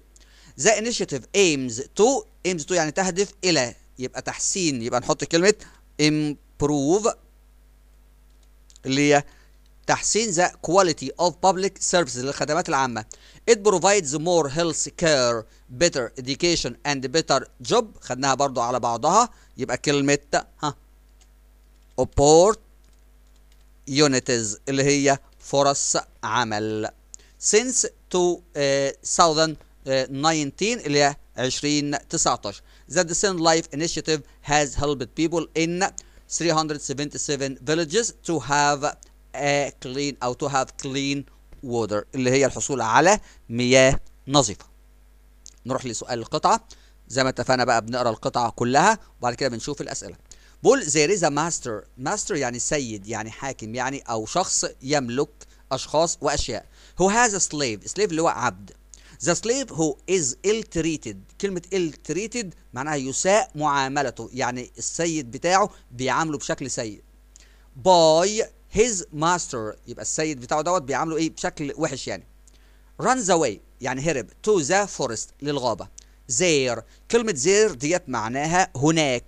ذا انيشيتيف ايمز تو ايمز تو يعني تهدف الى يبقى تحسين يبقى نحط كلمه امبروف اللي هي تحسين ذا كواليتي اوف بابليك سيرفيسز للخدمات العامه it provides more health care better education and better job خدناها برضو على بعضها يبقى كلمه ها opportunities اللي هي فرص عمل since 2000 19 إلى 2019 that the Sin Life Initiative has helped people in 377 villages to have a clean أو to have clean water اللي هي الحصول على مياه نظيفة نروح لسؤال القطعة زي ما اتفقنا بقى بنقرا القطعة كلها وبعد كده بنشوف الأسئلة بول there is a master master يعني سيد يعني حاكم يعني أو شخص يملك أشخاص وأشياء who has a slave slave اللي هو عبد ذا سليف هو از ill treated كلمة ill treated معناها يساء معاملته يعني السيد بتاعه بيعامله بشكل سيء by his master يبقى السيد بتاعه دوت بيعامله ايه بشكل وحش يعني runs away يعني هرب to the forest للغابة زير كلمة زير ديت معناها هناك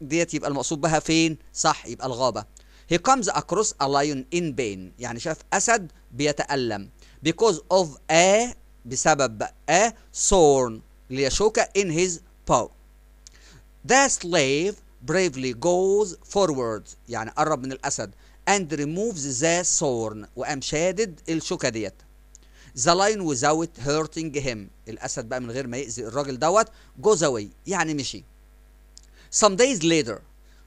ديت يبقى المقصود بها فين صح يبقى الغابة he comes across a lion in pain يعني شاف أسد بيتألم because of a بسبب a thorn ليشوك in his paw the slave bravely goes forward يعني قرب من الأسد and removes the thorn وقام شادد الشوكة ديت the lion without hurting him الأسد بقى من غير ما يأذي الراجل دوت goes away يعني مشي some days later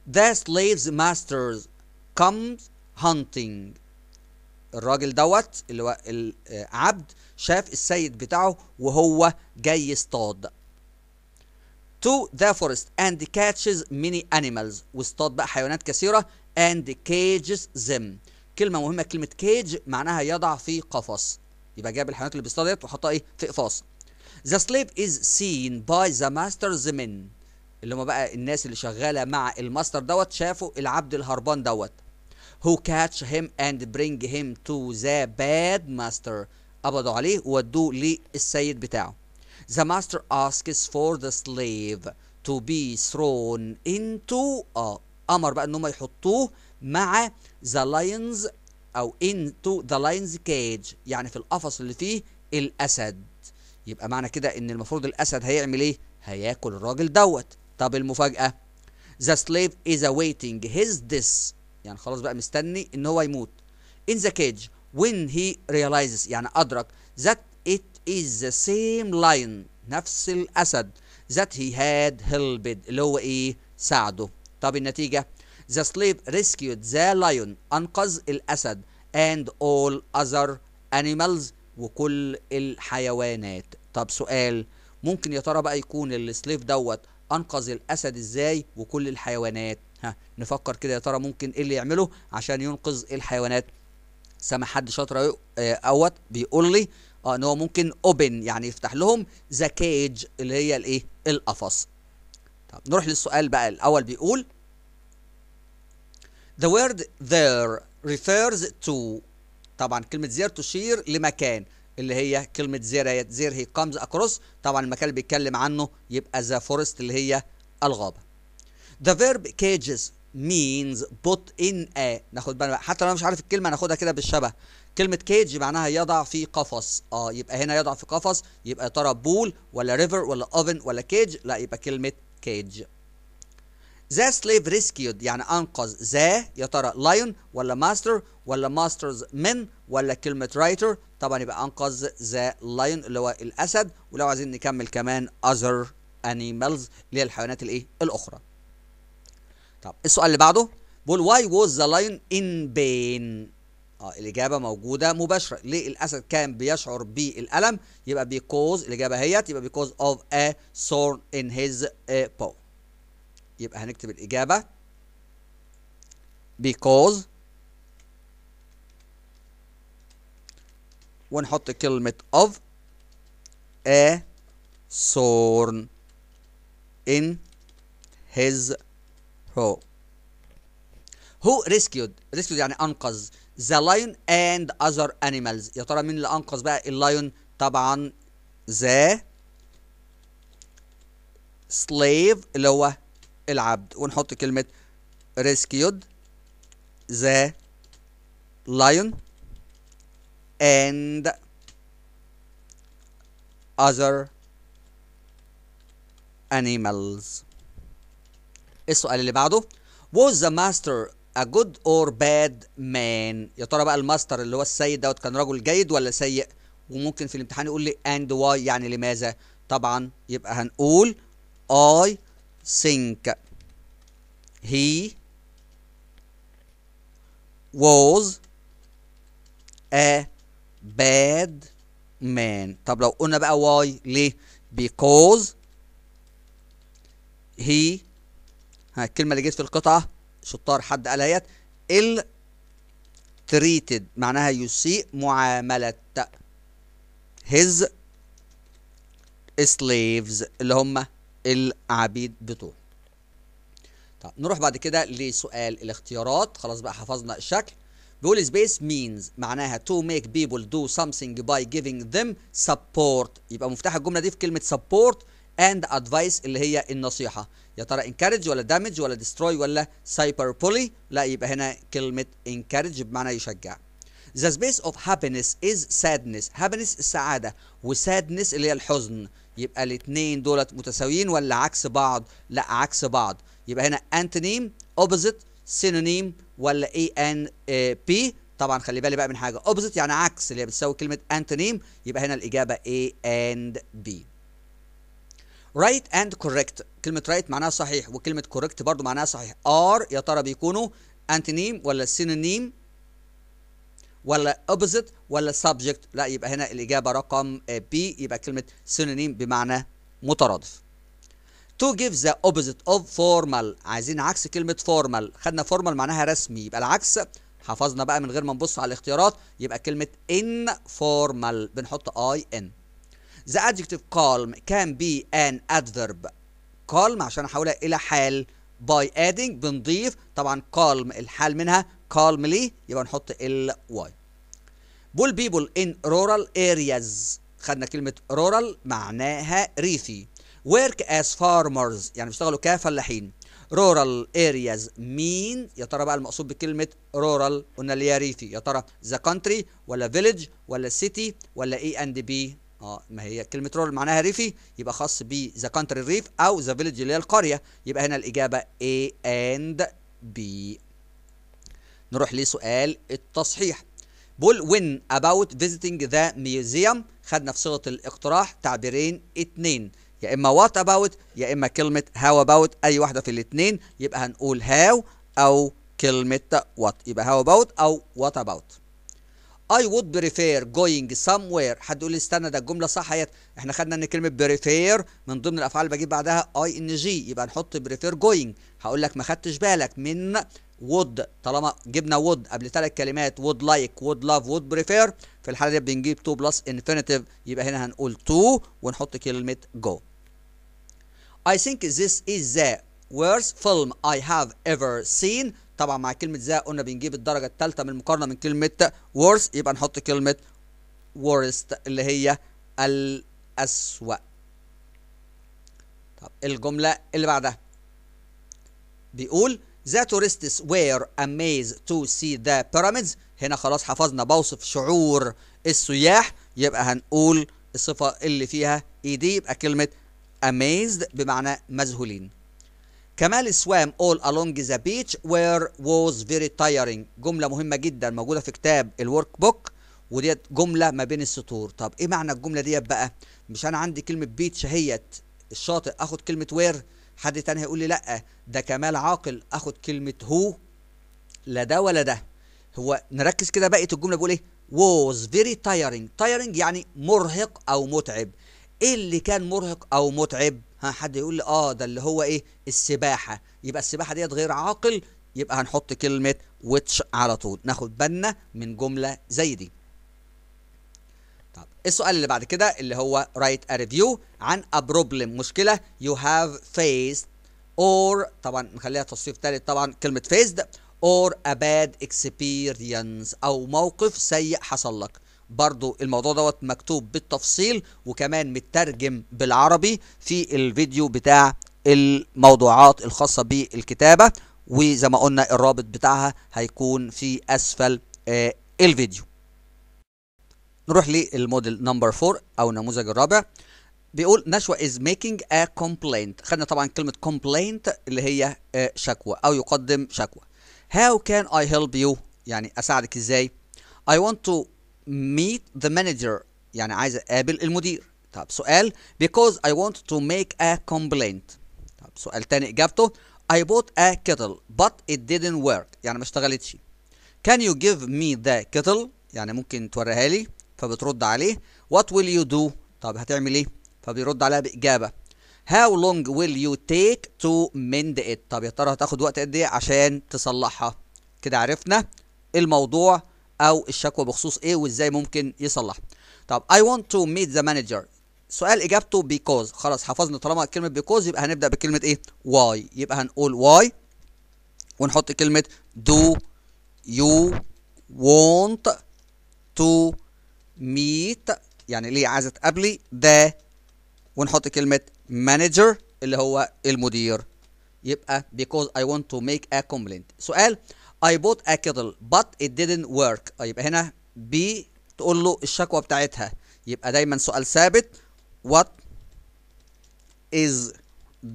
the slave's master comes hunting الراجل دوت اللي هو العبد آه، شاف السيد بتاعه وهو جاي يصطاد to the forest and catches many animals واصطاد بقى حيوانات كثيرة and cages them كلمة مهمة كلمة كيج معناها يضع في قفص يبقى جاب الحيوانات اللي بيصطادها ديت وحطها ايه في قفص the slave is seen by the master's men اللي هم بقى الناس اللي شغالة مع الماستر دوت شافوا العبد الهربان دوت who catch him and bring him to the bad master قبضوا عليه وودوه للسيد بتاعه the master asks for the slave to be thrown into اه امر بقى ان هم يحطوه مع the lions او into the lions cage يعني في القفص اللي فيه الاسد يبقى معنى كده ان المفروض الاسد هيعمل ايه هياكل الراجل دوت طب المفاجاه the slave is awaiting his death يعني خلاص بقى مستني ان هو يموت in the cage when he realizes يعني أدرك that it is the same lion نفس الأسد that he had helped اللي هو إيه ساعده طب النتيجة the slave rescued the lion أنقذ الأسد and all other animals وكل الحيوانات طب سؤال ممكن يا ترى بقى يكون السليف دوت أنقذ الأسد إزاي وكل الحيوانات ها نفكر كده يا ترى ممكن ايه اللي يعمله عشان ينقذ الحيوانات سامع حد شاطر آه، اوت بيقول لي اه ان هو ممكن اوبن يعني يفتح لهم ذا كيج اللي هي الايه القفص طب نروح للسؤال بقى الاول بيقول The word there refers to طبعا كلمة زير تشير لمكان اللي هي كلمة زير هي زير هي comes across طبعا المكان اللي بيتكلم عنه يبقى ذا فورست اللي هي الغابة The verb cages means put in a ناخد بالنا حتى لو انا مش عارف الكلمه ناخدها كده بالشبه كلمه كيج معناها يضع في قفص اه يبقى هنا يضع في قفص يبقى يا ترى بول ولا ريفر ولا اوفن ولا كيج لا يبقى كلمه كيج ذا سليف ريسكيود يعني انقذ ذا يا ترى لايون ولا ماستر ولا ماسترز من ولا كلمه رايتر طبعا يبقى انقذ ذا لايون اللي هو الاسد ولو عايزين نكمل كمان اذر انيمالز اللي هي الحيوانات الايه الاخرى طب السؤال اللي بعده بول واي ووز ذا لاين ان بين اه الاجابه موجوده مباشره ليه الاسد كان بيشعر بالالم يبقى بيكوز الاجابه اهيت يبقى بيكوز اوف ا سور ان هيز بو يبقى هنكتب الاجابه because ونحط كلمه of a thorn in his هو هو ريسكيود ريسكيود يعني انقذ ذا لاين اند اذر انيمالز يا ترى مين اللي انقذ بقى اللاين طبعا ذا سليف اللي هو العبد ونحط كلمه ريسكيود ذا لاين اند اذر انيمالز السؤال اللي بعده was the master a good or bad man يا ترى بقى الماستر اللي هو السيد دوت كان رجل جيد ولا سيء وممكن في الامتحان يقول لي and why يعني لماذا طبعا يبقى هنقول I think he was a bad man طب لو قلنا بقى why ليه because he ها الكلمه اللي جت في القطعه شطار حد قالها هيت ال تريتد معناها يسيء معامله هيز سليفز اللي هم العبيد بتوعه طب نروح بعد كده لسؤال الاختيارات خلاص بقى حفظنا الشكل بيقول سبيس مينز معناها تو ميك بيبل دو سمثينج باي جيفينج ذم سبورت يبقى مفتاح الجمله دي في كلمه سبورت اند ادفايس اللي هي النصيحه يا ترى انكارج ولا دامج ولا ديستروي ولا سايبر بولي لا يبقى هنا كلمه انكارج بمعنى يشجع The space of happiness is sadness happiness السعادة وسادنس اللي هي الحزن يبقى الاثنين دولت متساويين ولا عكس بعض لا عكس بعض يبقى هنا antonym, opposite سينونيم ولا اي ان بي طبعا خلي بالي بقى من حاجة opposite يعني عكس اللي هي بتساوي كلمة antonym. يبقى هنا الإجابة A and B رايت اند كوريكت كلمه رايت right معناها صحيح وكلمه كوريكت برضو معناها صحيح ار يا ترى بيكونوا انتنيم ولا سينونيم ولا اوبوزيت ولا سبجكت لا يبقى هنا الاجابه رقم بي يبقى كلمه سينونيم بمعنى مترادف to give the opposite of formal عايزين عكس كلمه formal خدنا formal معناها رسمي يبقى العكس حفظنا بقى من غير ما نبص على الاختيارات يبقى كلمه informal بنحط اي ان The adjective calm can be an adverb calm عشان احولها الى حال by adding بنضيف طبعا calm الحال منها calmly يبقى نحط ال y bull people in rural areas خدنا كلمة rural معناها ريفي work as farmers يعني بيشتغلوا كفلاحين rural areas mean يا ترى بقى المقصود بكلمة rural قلنا اللي هي ريفي يا ترى the country ولا village ولا city ولا A and B اه ما هي كلمه رول معناها ريفي يبقى خاص ب ذا كانتري ريف او ذا فيليج اللي هي القريه يبقى هنا الاجابه A and B نروح لسؤال التصحيح بول وين اباوت فيزيتنج ذا ميوزيوم خدنا في صيغه الاقتراح تعبيرين اتنين يا اما وات اباوت يا اما كلمه هاو اباوت اي واحده في الاتنين يبقى هنقول هاو او كلمه وات يبقى هاو اباوت او وات اباوت I would prefer going somewhere هتقول لي استنى ده الجملة صح هي احنا خدنا ان كلمة prefer من ضمن الافعال اللي بجيب بعدها اي ان جي يبقى نحط prefer going هقول لك ما خدتش بالك من would طالما جبنا would قبل ثلاث كلمات would like would love would prefer في الحالة دي بنجيب to plus infinitive يبقى هنا هنقول to ونحط كلمة go I think this is the worst film I have ever seen طبعا مع كلمه ذا قلنا بنجيب الدرجه الثالثه من المقارنه من كلمه worse يبقى نحط كلمه worst اللي هي الأسوأ طب الجمله اللي بعدها بيقول The tourists were amazed to see the pyramids هنا خلاص حفظنا بوصف شعور السياح يبقى هنقول الصفة اللي فيها اي e دي يبقى كلمة amazed بمعنى مذهولين كمال سوام all along the beach where was very tiring جملة مهمة جدا موجودة في كتاب الورك بوك وديت جملة ما بين السطور طب ايه معنى الجملة ديت بقى مش انا عندي كلمة بيتش هيت الشاطئ اخد كلمة وير حد تاني هيقول لي لا ده كمال عاقل اخد كلمة هو لا ده ولا ده هو نركز كده بقية الجملة بيقول ايه was very tiring tiring يعني مرهق او متعب ايه اللي كان مرهق او متعب ها حد يقول لي اه ده اللي هو ايه السباحه يبقى السباحه ديت غير عاقل يبقى هنحط كلمه ويتش على طول ناخد بالنا من جمله زي دي طب السؤال اللي بعد كده اللي هو رايت ا ريفيو عن ا بروبلم مشكله يو هاف faced اور طبعا نخليها تصريف ثالث طبعا كلمه فيسد اور ا باد اكسبيرينس او موقف سيء حصل لك برضو الموضوع دوت مكتوب بالتفصيل وكمان مترجم بالعربي في الفيديو بتاع الموضوعات الخاصة بالكتابة وزي ما قلنا الرابط بتاعها هيكون في أسفل آه الفيديو نروح للموديل نمبر 4 او النموذج الرابع بيقول نشوى از ميكينج ا complaint خدنا طبعا كلمه complaint اللي هي آه، شكوى او يقدم شكوى هاو كان اي هيلب يو يعني اساعدك ازاي I want to meet the manager يعني عايز اقابل المدير طب سؤال because I want to make a complaint طب سؤال تاني اجابته I bought a kettle but it didn't work يعني ما اشتغلتش can you give me the kettle يعني ممكن توريها لي فبترد عليه what will you do طب هتعمل ايه فبيرد عليها باجابه how long will you take to mend it طب يا ترى هتاخد وقت قد ايه عشان تصلحها كده عرفنا الموضوع او الشكوى بخصوص ايه وازاي ممكن يصلح طب I want to meet the manager سؤال اجابته because خلاص حفظنا طالما كلمه because يبقى هنبدا بكلمه ايه why يبقى هنقول why ونحط كلمه do you want to meet يعني ليه عايزه تقابلي ده ونحط كلمه manager اللي هو المدير يبقى because I want to make a complaint سؤال I bought a kettle but it didn't work يبقى هنا B تقول له الشكوى بتاعتها يبقى دايما سؤال ثابت what is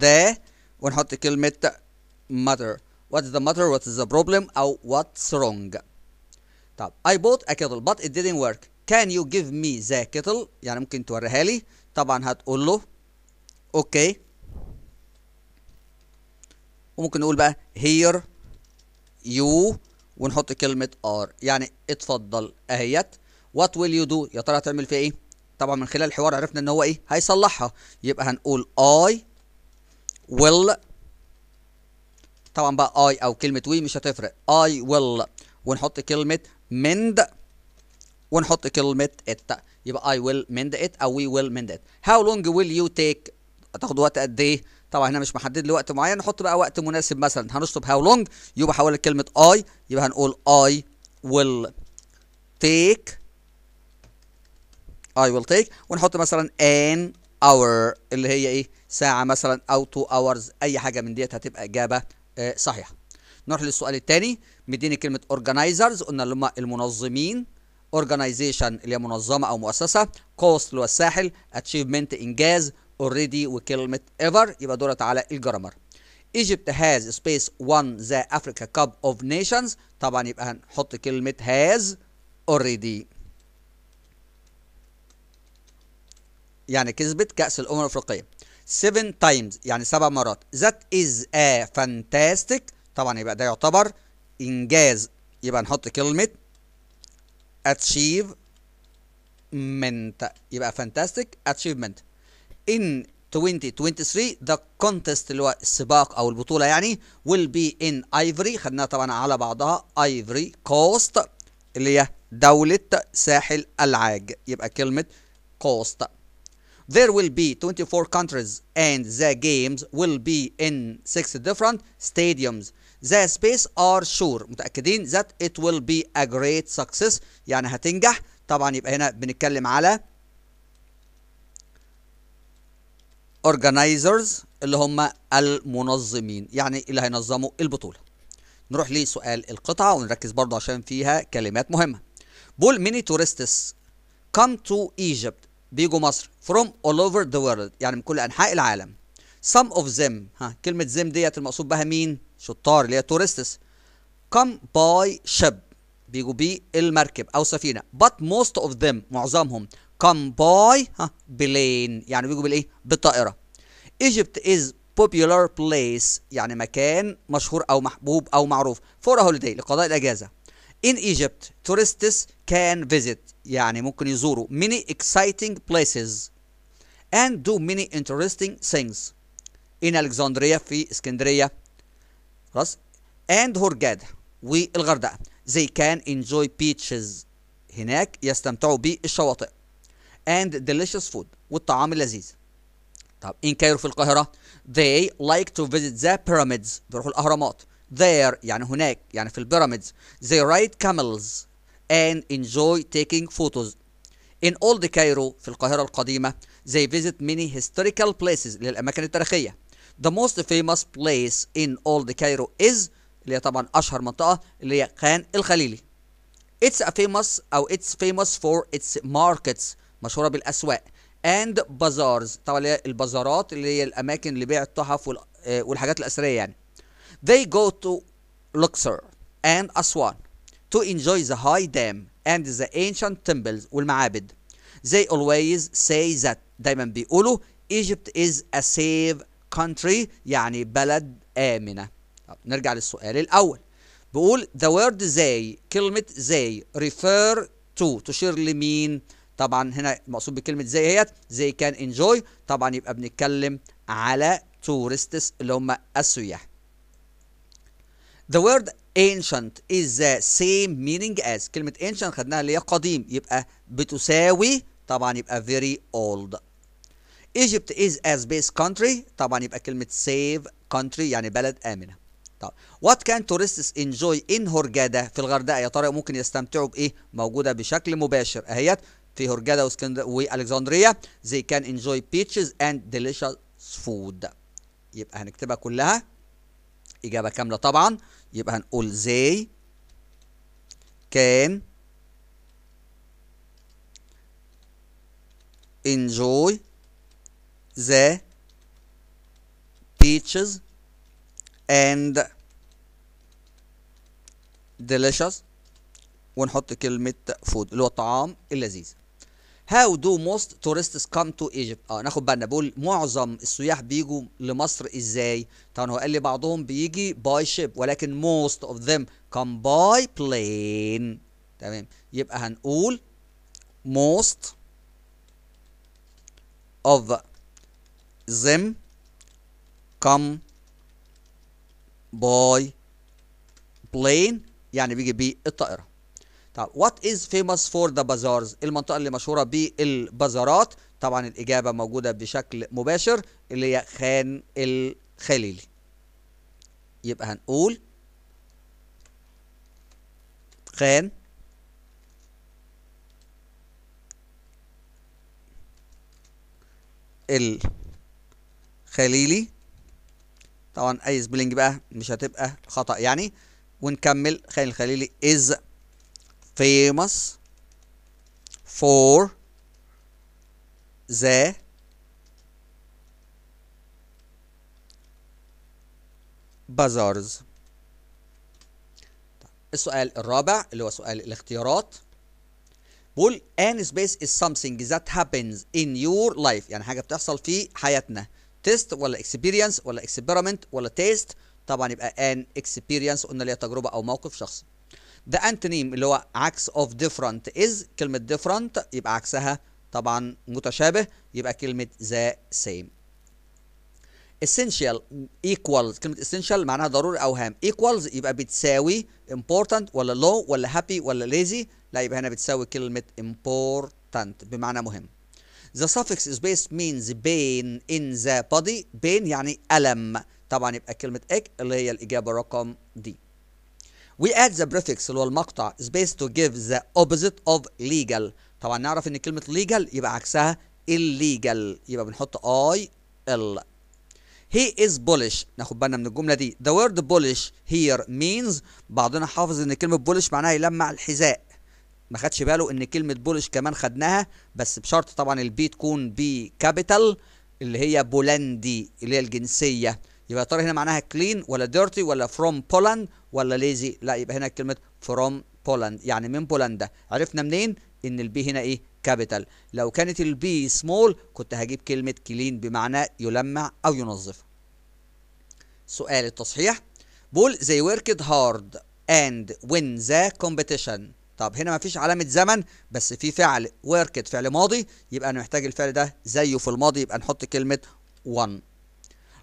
the ونحط كلمة matter what's the matter what's the problem أو what's wrong طب I bought a kettle but it didn't work can you give me the kettle يعني ممكن توريها لي طبعا هتقول له اوكي okay. وممكن نقول بقى here يو ونحط كلمه ار يعني اتفضل اهيت وات ويل يو دو يا ترى هتعمل فيها ايه طبعا من خلال الحوار عرفنا ان هو ايه هيصلحها يبقى هنقول اي ويل طبعا بقى اي او كلمه وي مش هتفرق اي ويل ونحط كلمه مند ونحط كلمه ات يبقى اي ويل مند ات او وي ويل مند ات هاو لونج ويل يو تيك هتاخد وقت قد ايه طبعا هنا مش محدد لي وقت معين نحط بقى وقت مناسب مثلا هنشطب هاو لونج يبقى حول كلمه اي يبقى هنقول اي ويل تيك اي ويل تيك ونحط مثلا ان اور اللي هي ايه ساعة مثلا او تو اورز اي حاجة من ديت هتبقى اجابة آه صحيحة نروح للسؤال الثاني مديني كلمة اورجنايزرز قلنا اللي هم المنظمين organization اللي هي منظمة او مؤسسة كوست اللي هو الساحل achievement انجاز already وكلمة ever يبقى دورت على الجرامر Egypt has space won the Africa Cup of Nations طبعا يبقى هنحط كلمة has already يعني كسبت كأس الأمم الأفريقية 7 times يعني سبع مرات that is a fantastic طبعا يبقى ده يعتبر إنجاز يبقى نحط كلمة achievement يبقى fantastic achievement in 2023 the contest اللي هو السباق او البطوله يعني will be in ivory خدناها طبعا على بعضها ivory coast اللي هي دولة ساحل العاج يبقى كلمة coast There will be 24 countries and the games will be in 6 different stadiums. The space are sure متأكدين that it will be a great success يعني هتنجح طبعا يبقى هنا بنتكلم على organizers اللي هم المنظمين يعني اللي هينظموا البطوله نروح لسؤال القطعه ونركز برضه عشان فيها كلمات مهمه بول ميني تورستس come to Egypt بيجوا مصر from all over the world يعني من كل انحاء العالم some of them ها كلمة them ديت المقصود بها مين؟ شطار اللي هي tourists come by ship بيجوا بالمركب المركب أو سفينة but most of them معظمهم come by ها plane يعني بيجوا بالايه بالطائره Egypt is popular place يعني مكان مشهور او محبوب او معروف for a holiday لقضاء الاجازه in Egypt tourists can visit يعني ممكن يزوروا many exciting places and do many interesting things in Alexandria في اسكندريه خلاص and هورجادا والغردقه they can enjoy beaches هناك يستمتعوا بالشواطئ and delicious food والطعام اللذيذ طب in Cairo, في القاهرة they like to visit the pyramids بيروحوا الأهرامات there يعني هناك يعني في البيراميدز they ride camels and enjoy taking photos in old Cairo في القاهرة القديمة they visit many historical places للأماكن التاريخية the most famous place in old Cairo is اللي هي طبعا أشهر منطقة اللي هي خان الخليلي it's a famous or it's famous for its markets مشهوره بالاسواق اند بازارز طبعا اللي هي البازارات اللي هي الاماكن اللي بيع التحف آه، والحاجات الاثريه يعني they go to Luxor and Aswan to enjoy the high dam and the ancient temples والمعابد they always say that دايما بيقولوا Egypt is a safe country يعني بلد آمنة طب نرجع للسؤال الأول بقول the word they كلمة they refer to تشير لمين؟ طبعا هنا المقصود بكلمه زي هيت زي كان انجوي طبعا يبقى بنتكلم على تورستس اللي هم السياح The word ancient is the same meaning as كلمة ancient خدناها اللي هي قديم يبقى بتساوي طبعا يبقى very old. Egypt is as space country طبعا يبقى كلمة save country يعني بلد آمنة. طب what can tourists enjoy in Hurghada في الغردقة يا ترى ممكن يستمتعوا بإيه؟ موجودة بشكل مباشر أهيت في هرجادا والكسندريه they can enjoy peaches and delicious food يبقى هنكتبها كلها اجابه كامله طبعا يبقى هنقول they can enjoy the peaches and delicious ونحط كلمة food اللي هو الطعام اللذيذ هاو دو موست تورستس كام تو ايجيبت اه ناخد بالنا بقول معظم السياح بيجوا لمصر ازاي طبعا هو قال لي بعضهم بيجي باي شيب ولكن موست اوف ذم كام باي بلين تمام يبقى هنقول most of them come by plane يعني بيجي بالطائره طب وات از فيموس فور ذا بازارز المنطقه اللي مشهوره بالبازارات طبعا الاجابه موجوده بشكل مباشر اللي هي خان الخليلي يبقى هنقول خان الخليلي طبعا اي سبلنج بقى مش هتبقى خطا يعني ونكمل خان الخليلي از famous for the bazaars السؤال الرابع اللي هو سؤال الاختيارات بقول ان space is something that happens in your life يعني حاجة بتحصل في حياتنا test ولا experience ولا experiment ولا taste طبعا يبقى ان experience قلنا اللي هي تجربة أو موقف شخصي the antonym اللي هو عكس of different is كلمة different يبقى عكسها طبعا متشابه يبقى كلمة the same essential equals كلمة essential معناها ضروري أو هام equals يبقى بتساوي important ولا low ولا happy ولا lazy لا يبقى هنا بتساوي كلمة important بمعنى مهم The suffix is based means pain in the body pain يعني ألم طبعا يبقى كلمة egg اللي هي الإجابة رقم دي We add the prefix اللي هو المقطع space to give the opposite of legal طبعا نعرف ان كلمة legal يبقى عكسها illegal يبقى بنحط I L He is bullish. ناخد بالنا من الجملة دي The word bullish here means بعضنا حافظ ان كلمة bullish معناها يلمع الحذاء ما خدش باله ان كلمة bullish كمان خدناها بس بشرط طبعا البي تكون بي كابيتال اللي هي بولندي اللي هي الجنسية يبقى يا ترى هنا معناها كلين ولا ديرتي ولا فروم بولند ولا ليزي لا يبقى هنا كلمه فروم بولند يعني من بولندا عرفنا منين ان البي هنا ايه كابيتال لو كانت البي سمول كنت هجيب كلمه كلين بمعنى يلمع او ينظف سؤال التصحيح بول زي وركد هارد اند وين ذا كومبيتيشن طب هنا مفيش علامة زمن بس في فعل وركد فعل ماضي يبقى أنا محتاج الفعل ده زيه في الماضي يبقى نحط كلمة one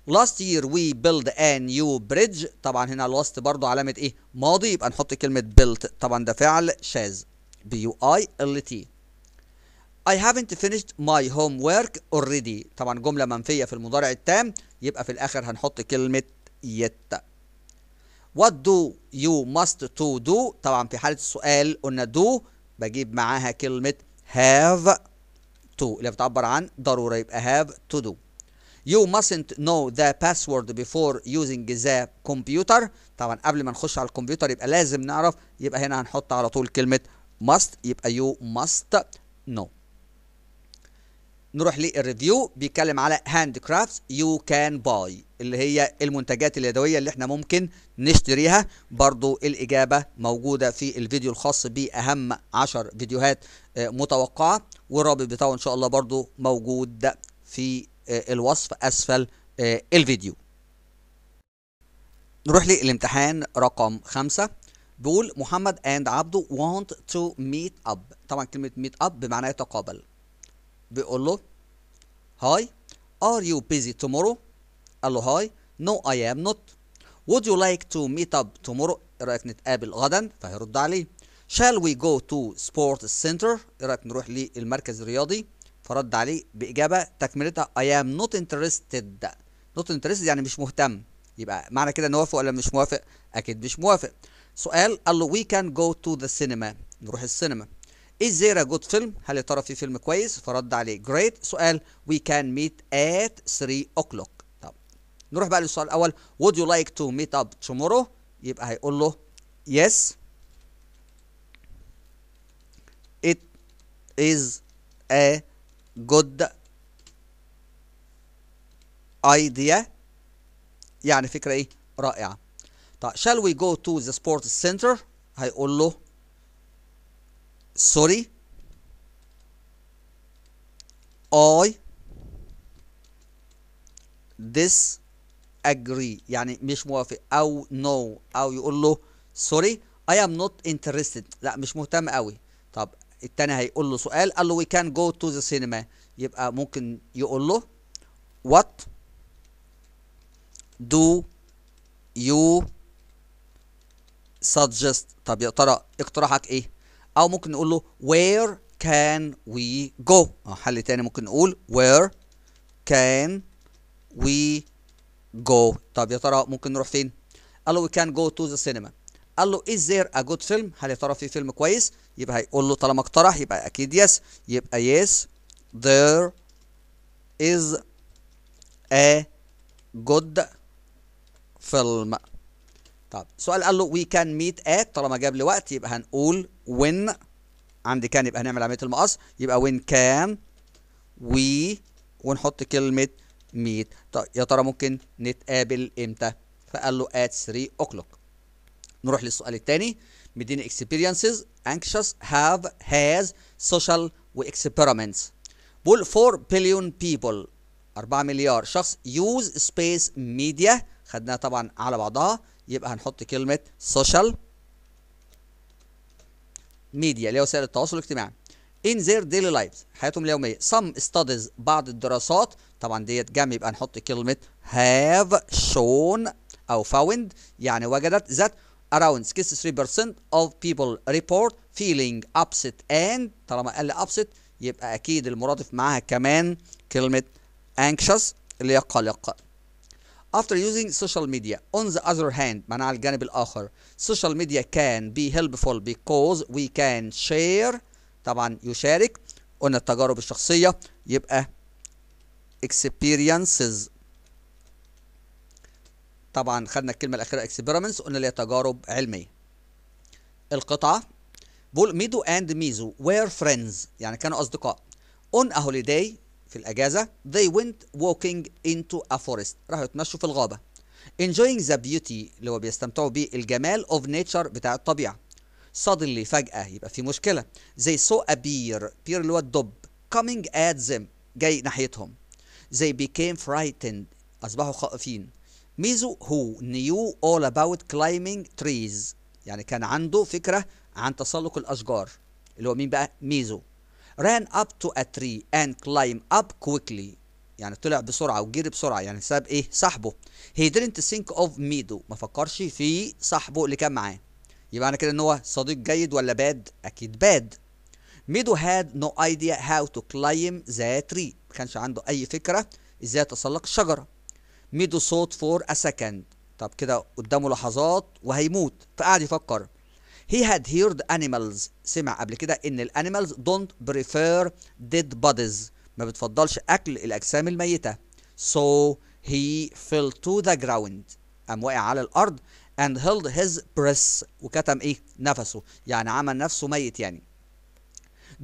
last year we built a new bridge طبعا هنا lost برضو علامة ايه ماضي يبقى نحط كلمة built طبعا ده فعل شاذ B U I L T I haven't finished my homework already طبعا جملة منفية في المضارع التام يبقى في الآخر هنحط كلمة yet What do you must to do طبعا في حالة السؤال قلنا do بجيب معاها كلمة have to اللي بتعبر عن ضرورة يبقى have to do You mustn't know the password before using the computer طبعا قبل ما نخش على الكمبيوتر يبقى لازم نعرف يبقى هنا هنحط على طول كلمة must يبقى you must know نروح للريفيو بيتكلم على هاند كرافتس يو كان باي اللي هي المنتجات اليدويه اللي احنا ممكن نشتريها برضو الاجابه موجوده في الفيديو الخاص باهم 10 فيديوهات آه، متوقعه والرابط بتاعه ان شاء الله برضو موجود في آه، الوصف اسفل آه، الفيديو نروح للامتحان رقم خمسة بيقول محمد اند عبده want to meet up طبعا كلمة meet up بمعنى يتقابل بيقول له هاي are you busy tomorrow قال له هاي no I am not would you like to meet up tomorrow ايه رأيك نتقابل غدا فهيرد عليه shall we go to sports center ايه رأيك نروح للمركز الرياضي فرد عليه باجابه تكملتها I am not interested not interested يعني مش مهتم يبقى معنى كده ان هو ولا مش موافق اكيد مش موافق سؤال قال له we can go to the cinema نروح السينما is there a good film هل يا ترى في فيلم كويس فرد عليه great سؤال we can meet at 3 o'clock طب نروح بقى للسؤال الاول would you like to meet up tomorrow يبقى هيقول له yes it is a good idea يعني فكرة ايه رائعة طيب shall we go to the sports center هيقول له sorry I disagree يعني مش موافق أو no أو يقول له sorry I am not interested لا مش مهتم قوي طب التاني هيقول له سؤال قال له وي كان جو تو ذا سينما يبقى ممكن يقول له وات دو يو suggest طب يا ترى اقتراحك ايه او ممكن نقول له وير كان وي جو أو حل تاني ممكن نقول وير كان وي جو طب يا ترى ممكن نروح فين قال له وي كان جو تو ذا سينما قال له از ذير ا جود فيلم هل يا ترى في فيلم كويس يبقى هيقول له طالما اقترح يبقى اكيد يس يبقى يس there is a good film طب سؤال قال له we can meet at طالما جاب لي وقت يبقى هنقول when عندي كان يبقى هنعمل عملية المقص يبقى when can we ونحط كلمة meet طب يا ترى ممكن نتقابل امتى فقال له at 3 o'clock نروح للسؤال الثاني مديني experiences anxious have has social experiments بقول 4 billion people 4 مليار شخص use space media خدناها طبعا على بعضها يبقى هنحط كلمه social media اللي هي وسائل التواصل الاجتماعي in their daily lives حياتهم اليوميه some studies بعض الدراسات طبعا ديت جمع يبقى نحط كلمه have shown او found يعني وجدت ذات around 63% of people report feeling upset and طالما قال لي upset يبقى اكيد المرادف معاها كمان كلمه anxious اللي هي قلق after using social media on the other hand معناها على الجانب الآخر social media can be helpful because we can share طبعا يشارك قلنا التجارب الشخصية يبقى experiences طبعا خدنا الكلمه الاخيره اكسبيرمنتس قلنا ليها تجارب علميه القطعه بول ميدو اند ميزو وير فريندز يعني كانوا اصدقاء اون ا هوليداي في الاجازه they went walking into a forest راحوا يتمشوا في الغابه enjoying the beauty اللي هو بيستمتعوا بيه الجمال of nature بتاع الطبيعه suddenly فجأة يبقى في مشكلة they saw a bear bear اللي هو الدب coming at them جاي ناحيتهم they became frightened أصبحوا خائفين ميزو هو نيو اول اباوت كلايمينج تريز يعني كان عنده فكره عن تسلق الاشجار اللي هو مين بقى ميزو ران اب تو ا تري اند كلايم اب كويكلي يعني طلع بسرعه وجري بسرعه يعني ساب ايه صاحبه هي didn't think of ميدو ما فكرش في صاحبه اللي كان معاه يبقى انا كده ان هو صديق جيد ولا باد اكيد باد ميدو هاد نو ايديا هاو تو كلايم ذا تري ما كانش عنده اي فكره ازاي تسلق الشجره ميدو صوت فور ا سكند طب كده قدامه لحظات وهيموت فقعد يفكر he had heard animals سمع قبل كده ان الانيمالز don't prefer dead bodies ما بتفضلش اكل الاجسام الميته so he fell to the ground قام واقع على الارض and held his breath وكتم ايه نفسه يعني عمل نفسه ميت يعني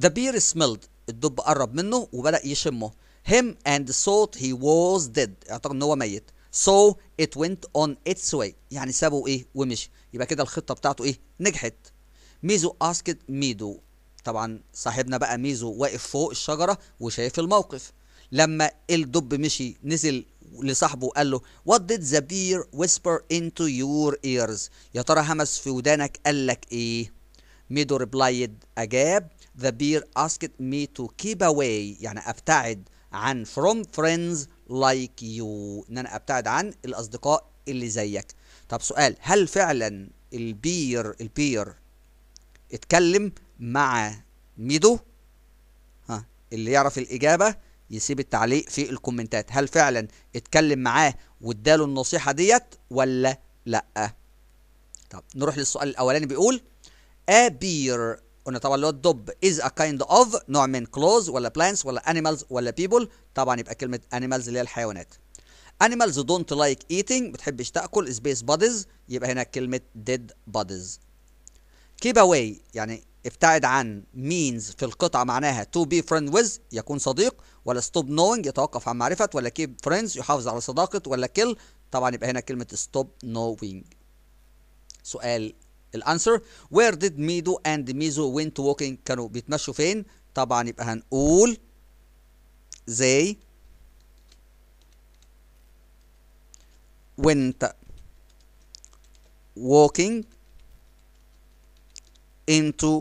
the beer smelled الدب قرب منه وبدأ يشمه him and thought he was dead اعتقد ان هو ميت so it went on its way يعني سابه ايه ومشي يبقى كده الخطه بتاعته ايه نجحت ميزو اسكت ميدو طبعا صاحبنا بقى ميزو واقف فوق الشجره وشايف الموقف لما الدب مشي نزل لصاحبه قال له what did the bear whisper into your ears يا ترى همس في ودانك قال لك ايه ميدو ريبلايد اجاب the bear asked me to keep away يعني ابتعد عن from friends like you ان انا ابتعد عن الاصدقاء اللي زيك طب سؤال هل فعلا البير البير اتكلم مع ميدو ها اللي يعرف الاجابه يسيب التعليق في الكومنتات هل فعلا اتكلم معاه واداله النصيحه ديت ولا لا طب نروح للسؤال الاولاني بيقول ابير قلنا طبعا اللي هو الدب از ا كايند اوف نوع من كلوز ولا بلانس ولا انيمالز ولا بيبل طبعا يبقى كلمه انيمالز اللي هي الحيوانات انيمالز دونت لايك ايتنج بتحبش تاكل سبيس بوديز يبقى هنا كلمه ديد بوديز كيب اواي يعني ابتعد عن مينز في القطعة معناها تو بي فريند ويز يكون صديق ولا ستوب نوينج يتوقف عن معرفة ولا كيب فريندز يحافظ على صداقة ولا كل طبعا يبقى هنا كلمة ستوب نوينج سؤال الانسر وير ديد ميدو اند ميزو وينت ووكينج كانوا بيتمشوا فين طبعا يبقى هنقول زي went walking into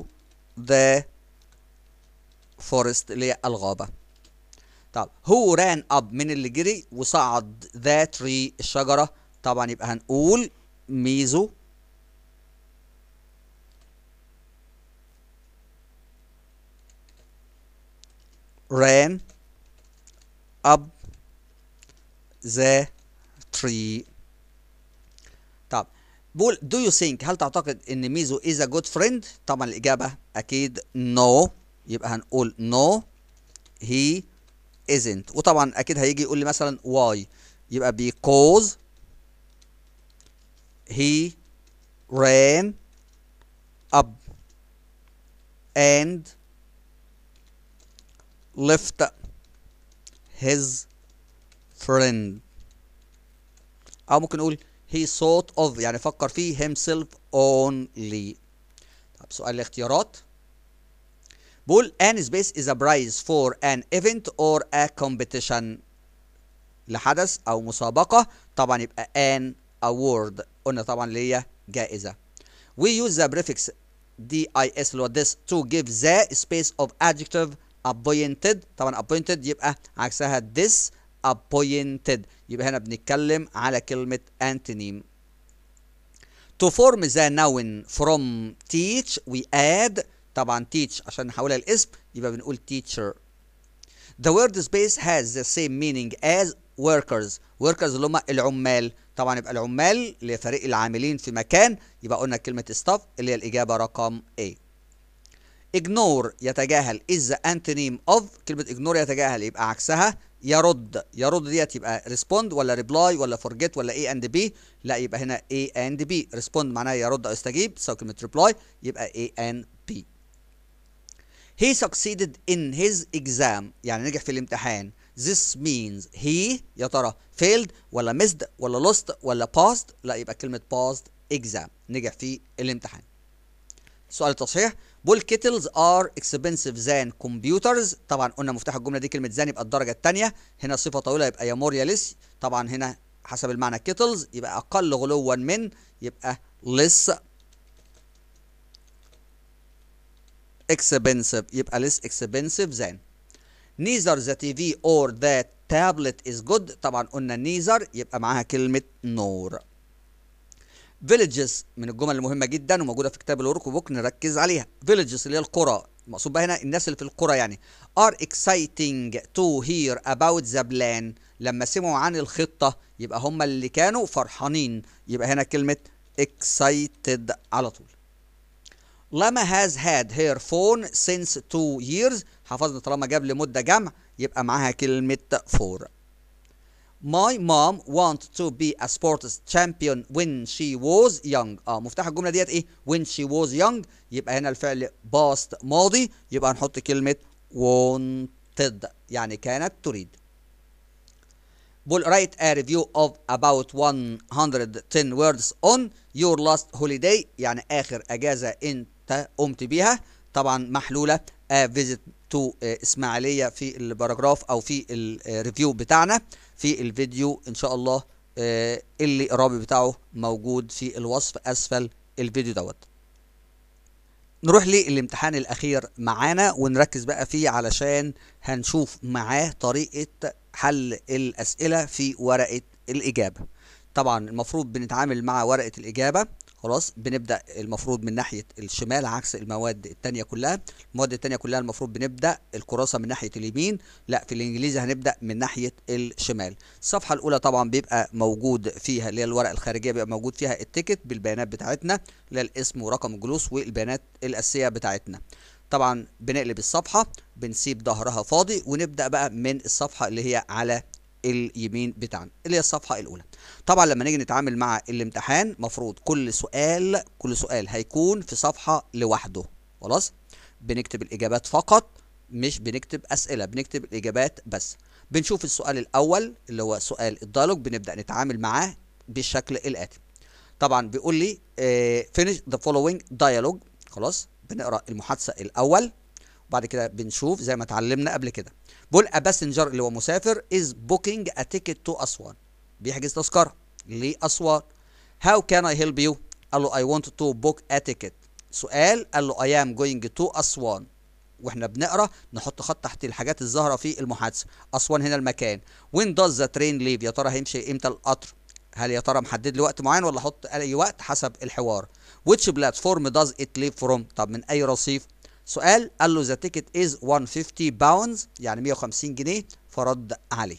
the forest اللي هي الغابة طب هو ران اب من اللي جري وصعد ذا tree الشجرة طبعا يبقى هنقول ميزو ran up the tree طب بقول do you think هل تعتقد ان ميزو is a good friend طبعا الاجابه اكيد no يبقى هنقول no he isn't وطبعا اكيد هيجي يقول لي مثلا why يبقى because he ran up and left his friend أو ممكن نقول he thought of يعني فكر فيه himself only طب سؤال الاختيارات بقول an space is a prize for an event or a competition لحدث أو مسابقة طبعا يبقى an award قلنا طبعا اللي هي جائزة we use the prefix dis or هو this to give the space of adjective appointed طبعا appointed يبقى عكسها this appointed يبقى هنا بنتكلم على كلمة antonym to form the noun from teach we add طبعا teach عشان نحولها لاسم يبقى بنقول teacher the word space has the same meaning as workers workers اللي هم العمال طبعا يبقى العمال لفريق العاملين في مكان يبقى قلنا كلمة staff اللي هي الإجابة رقم A اجنور يتجاهل از انتونيم اوف كلمه اجنور يتجاهل يبقى عكسها يرد يرد ديت يبقى ريسبوند ولا ريبلاي ولا فورجيت ولا اي اند بي لا يبقى هنا اي اند بي ريسبوند معناها يرد او يستجيب سواء كلمه ريبلاي يبقى اي اند بي he succeeded in his exam يعني نجح في الامتحان this means he يا ترى failed ولا missed ولا lost ولا passed لا يبقى كلمه passed exam نجح في الامتحان سؤال التصحيح بول كيتلز ار اكسبنسيف زان كمبيوترز طبعا قلنا مفتاح الجمله دي كلمه زان يبقى الدرجه الثانيه هنا صفه طويله يبقى يا يامورياليس طبعا هنا حسب المعنى كيتلز يبقى اقل غلوا من يبقى لس اكسبنسيف يبقى اكسبنسيف زان نيزر ذا تي في اور ذا تابلت از جود طبعا قلنا نيزر يبقى معاها كلمة نور فيليجز من الجمل المهمه جدا وموجوده في كتاب الورك بوك نركز عليها فيليجز اللي هي القرى المقصود بها هنا الناس اللي في القرى يعني are exciting to hear about the plan لما سمعوا عن الخطه يبقى هم اللي كانوا فرحانين يبقى هنا كلمه excited على طول لما has had her phone since two years حفظنا طالما جاب لمده جمع يبقى معاها كلمه for My mom want to be a sports champion when she was young. اه مفتاح الجملة ديت ايه؟ when she was young يبقى هنا الفعل باست ماضي يبقى هنحط كلمة wanted يعني كانت تريد. بول write a review of about 110 words on your last holiday يعني آخر أجازة أنت قمت بيها طبعا محلولة a visit to آه، إسماعيلية في الباراجراف أو في الريفيو آه، بتاعنا. في الفيديو ان شاء الله آه، اللي الرابط بتاعه موجود في الوصف اسفل الفيديو دوت نروح للامتحان الاخير معانا ونركز بقى فيه علشان هنشوف معاه طريقه حل الاسئله في ورقه الاجابه طبعا المفروض بنتعامل مع ورقه الاجابه خلاص بنبدا المفروض من ناحيه الشمال عكس المواد الثانيه كلها المواد الثانيه كلها المفروض بنبدا الكراسه من ناحيه اليمين لا في الانجليزي هنبدا من ناحيه الشمال الصفحه الاولى طبعا بيبقى موجود فيها اللي هي الورقه الخارجيه بيبقى موجود فيها التيكت بالبيانات بتاعتنا اللي هي الاسم ورقم الجلوس والبيانات الاساسيه بتاعتنا طبعا بنقلب الصفحه بنسيب ظهرها فاضي ونبدا بقى من الصفحه اللي هي على اليمين بتاعنا اللي هي الصفحه الاولى طبعا لما نيجي نتعامل مع الامتحان مفروض كل سؤال كل سؤال هيكون في صفحه لوحده خلاص بنكتب الاجابات فقط مش بنكتب اسئله بنكتب الاجابات بس بنشوف السؤال الاول اللي هو سؤال الدايلوج بنبدا نتعامل معاه بالشكل الاتي طبعا بيقول لي فينيش ذا فولوينج ديالوج خلاص بنقرا المحادثه الاول وبعد كده بنشوف زي ما اتعلمنا قبل كده بول ا باسنجر اللي هو مسافر از بوكينج ا تيكت تو اسوان بيحجز تذكره لاسوان هاو كان اي هيلب يو قال له اي ونت تو بوك ا تيكت سؤال قال له اي ام جوينج تو اسوان واحنا بنقرا نحط خط تحت الحاجات الظاهره في المحادثه اسوان هنا المكان وين داز ذا ترين ليف يا ترى هيمشي امتى القطر هل يا ترى محدد لي وقت معين ولا احط اي وقت حسب الحوار ويتش بلاتفورم داز ات ليف فروم طب من اي رصيف سؤال قال له ذا تيكت از 150 باوندز يعني 150 جنيه فرد عليه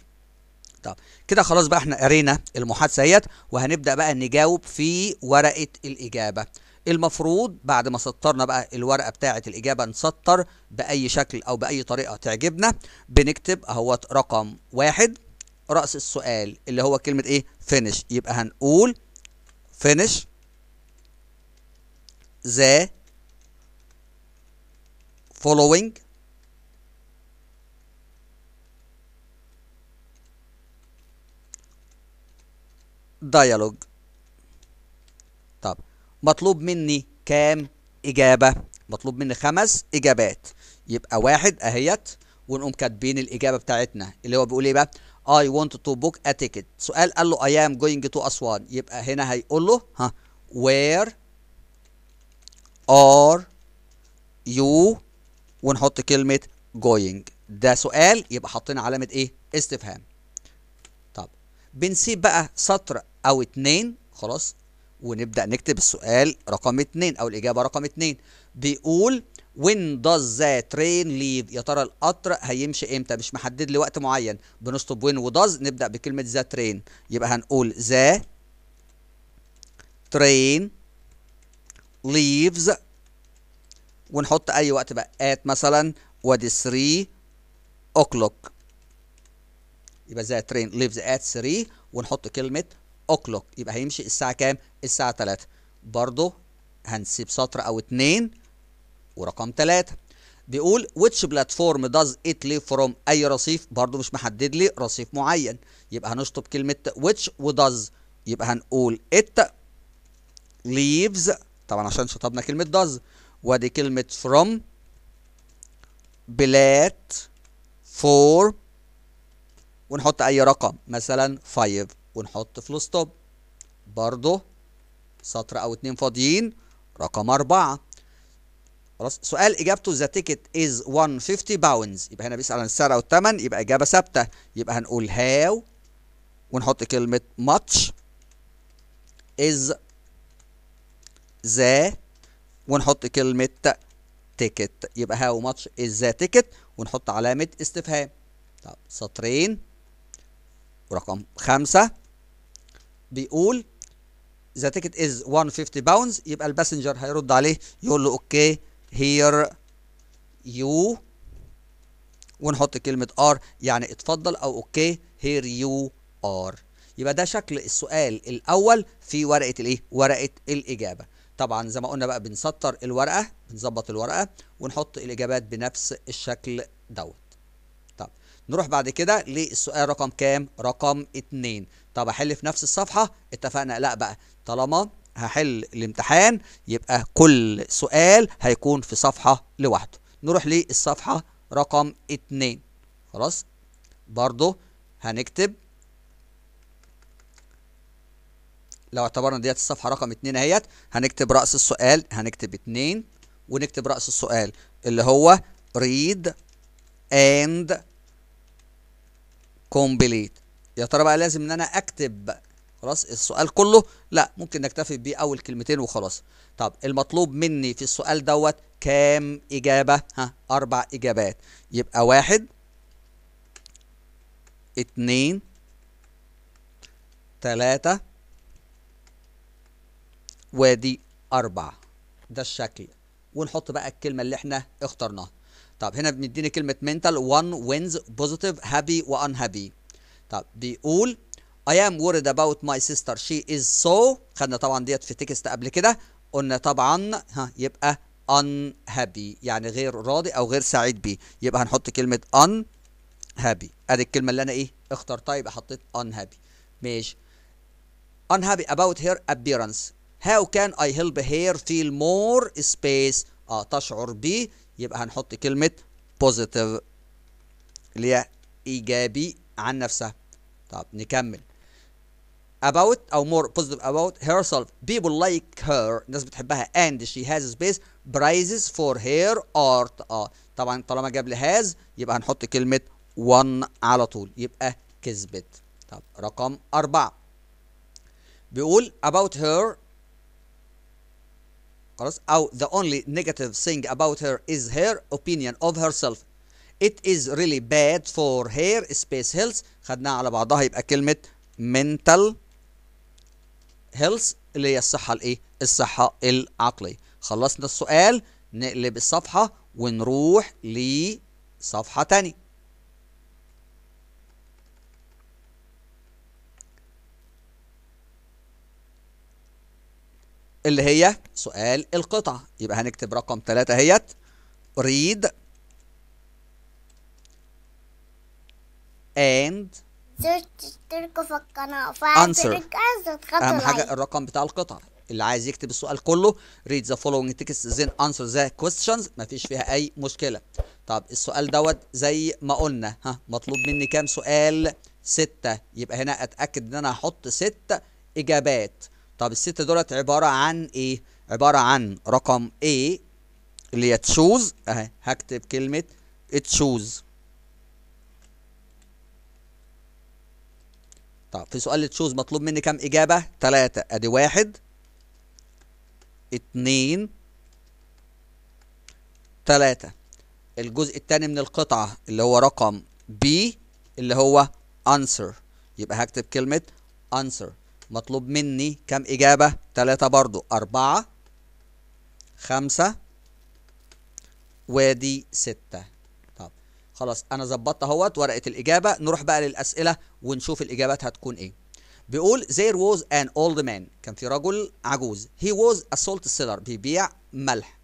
طب كده خلاص بقى احنا قرينا المحادثه اهيت وهنبدا بقى نجاوب في ورقه الاجابه المفروض بعد ما سطرنا بقى الورقه بتاعه الاجابه نسطر باي شكل او باي طريقه تعجبنا بنكتب اهوت رقم واحد راس السؤال اللي هو كلمه ايه فينش يبقى هنقول فينش ذا following dialogue طب مطلوب مني كام إجابة مطلوب مني خمس إجابات يبقى واحد أهيت ونقوم كاتبين الإجابة بتاعتنا اللي هو بيقول إيه بقى I want to book a ticket سؤال قال له I am going to أسوان يبقى هنا هيقول له ها where are you ونحط كلمه جوينج ده سؤال يبقى حطينا علامه ايه استفهام طب بنسيب بقى سطر او اتنين خلاص ونبدا نكتب السؤال رقم اتنين او الاجابه رقم اتنين بيقول when does the train leave يا ترى القطر هيمشي امتى مش محدد لي وقت معين بنشطب when وdoes نبدا بكلمه ذا train يبقى هنقول ذا train leaves ونحط اي وقت بقى ات مثلا وادي 3 اوكلوك يبقى زي ترين ليفز ات 3 ونحط كلمه اوكلوك يبقى هيمشي الساعه كام الساعه 3 برضه هنسيب سطر او اتنين ورقم 3 بيقول which platform does it live from اي رصيف برضو مش محدد لي رصيف معين يبقى هنشطب كلمه which وdoes يبقى هنقول it leaves طبعا عشان شطبنا كلمه does وادي كلمة from بلاد for ونحط أي رقم مثلا 5 ونحط فول ستوب برضه سطر أو اتنين فاضيين رقم أربعة خلاص سؤال إجابته ذا تيكت از 150 باوندز يبقى هنا بيسأل عن السعر أو التمن يبقى إجابة ثابتة يبقى هنقول هاو ونحط كلمة ماتش از ذا ونحط كلمة تيكت يبقى هاو ماتش از ذا تيكت ونحط علامة استفهام طب سطرين ورقم خمسة بيقول ذا تيكت از 150 باوندز يبقى الباسنجر هيرد عليه يقول له اوكي هير يو ونحط كلمة ار يعني اتفضل او اوكي هير يو ار يبقى ده شكل السؤال الاول في ورقة الايه ورقة الاجابة طبعا زي ما قلنا بقى بنسطر الورقه بنظبط الورقه ونحط الاجابات بنفس الشكل دوت طب نروح بعد كده للسؤال رقم كام رقم اتنين طب احل في نفس الصفحه اتفقنا لا بقى طالما هحل الامتحان يبقى كل سؤال هيكون في صفحه لوحده نروح للصفحه رقم اتنين خلاص برضو هنكتب لو اعتبرنا ديت الصفحه رقم 2 اهيت هنكتب راس السؤال هنكتب 2 ونكتب راس السؤال اللي هو read and complete يا ترى بقى لازم ان انا اكتب خلاص السؤال كله لا ممكن نكتفي باول كلمتين وخلاص طب المطلوب مني في السؤال دوت كام اجابه ها اربع اجابات يبقى واحد اتنين تلاتة وادي أربعة ده الشكل ونحط بقى الكلمة اللي احنا اخترناها طب هنا بنديني كلمة mental one wins positive happy و unhappy طب بيقول I am worried about my sister she is so خدنا طبعا ديت في تكست قبل كده قلنا طبعا ها يبقى unhappy يعني غير راضي او غير سعيد بيه يبقى هنحط كلمة unhappy ادي الكلمة اللي انا ايه اخترتها يبقى حطيت unhappy ماشي unhappy about her appearance How can I help her feel more space اه تشعر ب يبقى هنحط كلمة positive اللي هي إيجابي عن نفسها طب نكمل about أو more positive about herself people like her الناس بتحبها and she has space prizes for her art اه طبعا طالما جاب لي has يبقى هنحط كلمة one على طول يبقى كسبت طب رقم أربعة بيقول about her خلاص او the only negative thing about her is her opinion of herself it is really bad for her space health خدناها على بعضها يبقى كلمه mental health اللي هي الصحه الايه الصحه العقليه خلصنا السؤال نقلب الصفحه ونروح لصفحه تانية اللي هي سؤال القطعة يبقى هنكتب رقم ثلاثة اهيت read and answer اهم حاجة الرقم بتاع القطعة اللي عايز يكتب السؤال كله read the following text then answer the questions مفيش فيها اي مشكلة طب السؤال دوت زي ما قلنا ها مطلوب مني كام سؤال ستة يبقى هنا اتأكد ان انا هحط ست اجابات طب الست دولت عبارة عن ايه عبارة عن رقم A اللي هي تشوز اهي هكتب كلمة تشوز طب في سؤال تشوز مطلوب مني كام إجابة؟ تلاتة أدي واحد اتنين تلاتة الجزء الثاني من القطعة اللي هو رقم B اللي هو answer يبقى هكتب كلمة answer مطلوب مني كم إجابة تلاتة برضو أربعة خمسة وادي ستة طب خلاص أنا ظبطت اهوت ورقة الإجابة نروح بقى للأسئلة ونشوف الإجابات هتكون إيه بيقول there was an old man كان في رجل عجوز he was a salt seller بيبيع ملح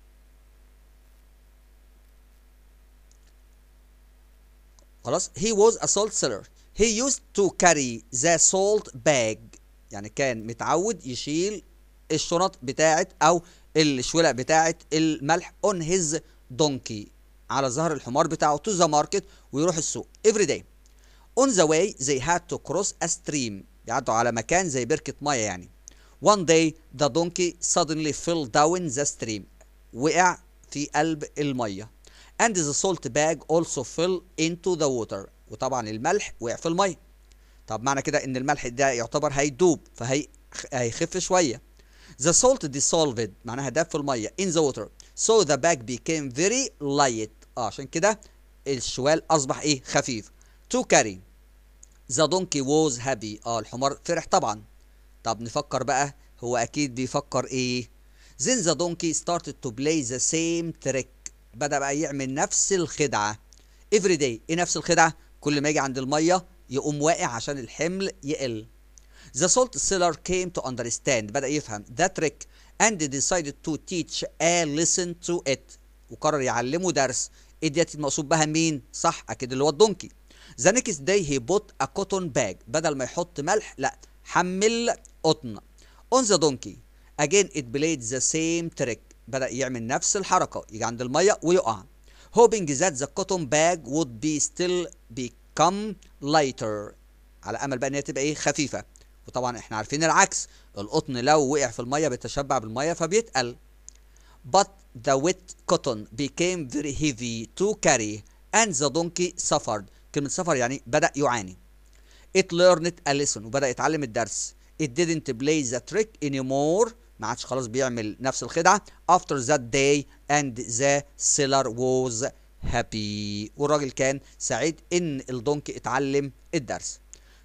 خلاص he was a salt seller he used to carry the salt bag يعني كان متعود يشيل الشنط بتاعت او الشولق بتاعت الملح اون هيز دونكي على ظهر الحمار بتاعه تو ذا ماركت ويروح السوق افري داي اون ذا واي زي هاد تو كروس ا ستريم بيعدوا على مكان زي بركه ميه يعني One day the donkey suddenly fell down the stream. وقع في قلب المية. And the salt bag also fell into the water. وطبعا الملح وقع في المية. طب معنى كده ان الملح ده يعتبر هيدوب فهيخف شويه the salt dissolved معناها داب في الميه in the water so the bag became very light اه عشان كده الشوال اصبح ايه خفيف to carry the donkey was happy اه الحمار فرح طبعا طب نفكر بقى هو اكيد بيفكر ايه then the donkey started to play the same trick بدأ بقى يعمل نفس الخدعة every day ايه نفس الخدعة كل ما يجي عند المية يقوم واقع عشان الحمل يقل The salt seller came to understand بدأ يفهم that trick and decided to teach a lesson to it وقرر يعلمه درس ايه ديت المقصود بها مين صح اكيد اللي هو الدونكي The next day he put a cotton bag بدل ما يحط ملح لا حمل قطن On the donkey again it played the same trick بدا يعمل نفس الحركه يجي عند الميه ويقع hoping that the cotton bag would be still be come lighter على امل بقى ان هي تبقى ايه خفيفه وطبعا احنا عارفين العكس القطن لو وقع في الميه بيتشبع بالميه فبيتقل but the wet cotton became very heavy to carry and the donkey suffered كلمه سفر يعني بدا يعاني it learned a lesson وبدا يتعلم الدرس it didn't play the trick anymore ما عادش خلاص بيعمل نفس الخدعه after that day and the seller was هابي والراجل كان سعيد ان الدونك اتعلم الدرس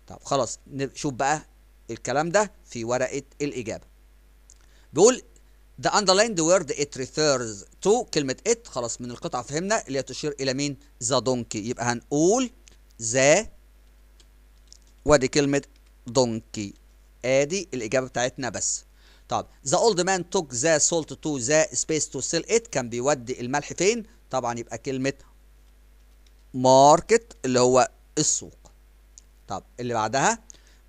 طب خلاص نشوف بقى الكلام ده في ورقه الاجابه بيقول the underlined word it refers to كلمه it خلاص من القطعه فهمنا اللي هي تشير الى مين ذا دونكي يبقى هنقول ذا وادي كلمه دونكي ادي الاجابه بتاعتنا بس طب the old man took the salt to the space to sell it كان بيودي الملح فين طبعا يبقى كلمة ماركت اللي هو السوق طب اللي بعدها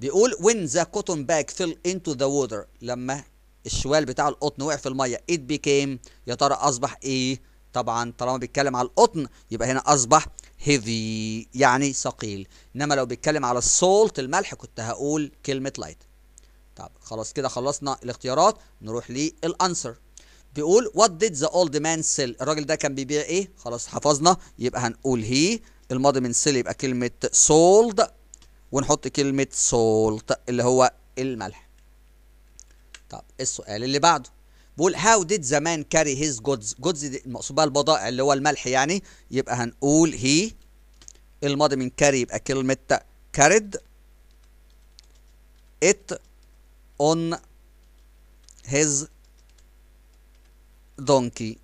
بيقول when the cotton bag fell into the water لما الشوال بتاع القطن وقع في المية it became يا ترى أصبح إيه طبعا طالما بيتكلم على القطن يبقى هنا أصبح heavy يعني ثقيل إنما لو بيتكلم على السولت الملح كنت هقول كلمة light طب خلاص كده خلصنا الاختيارات نروح للأنسر تقول وات ديد ذا اولد مان سيل الراجل ده كان بيبيع ايه خلاص حفظنا يبقى هنقول هي الماضي من سيل يبقى كلمه سولد ونحط كلمه سولت اللي هو الملح طب السؤال اللي بعده بقول هاو ديد ذا مان كاري هيز جودز جودز المقصود بها البضائع اللي هو الملح يعني يبقى هنقول هي الماضي من كاري يبقى كلمه كارد ات اون هيز donkey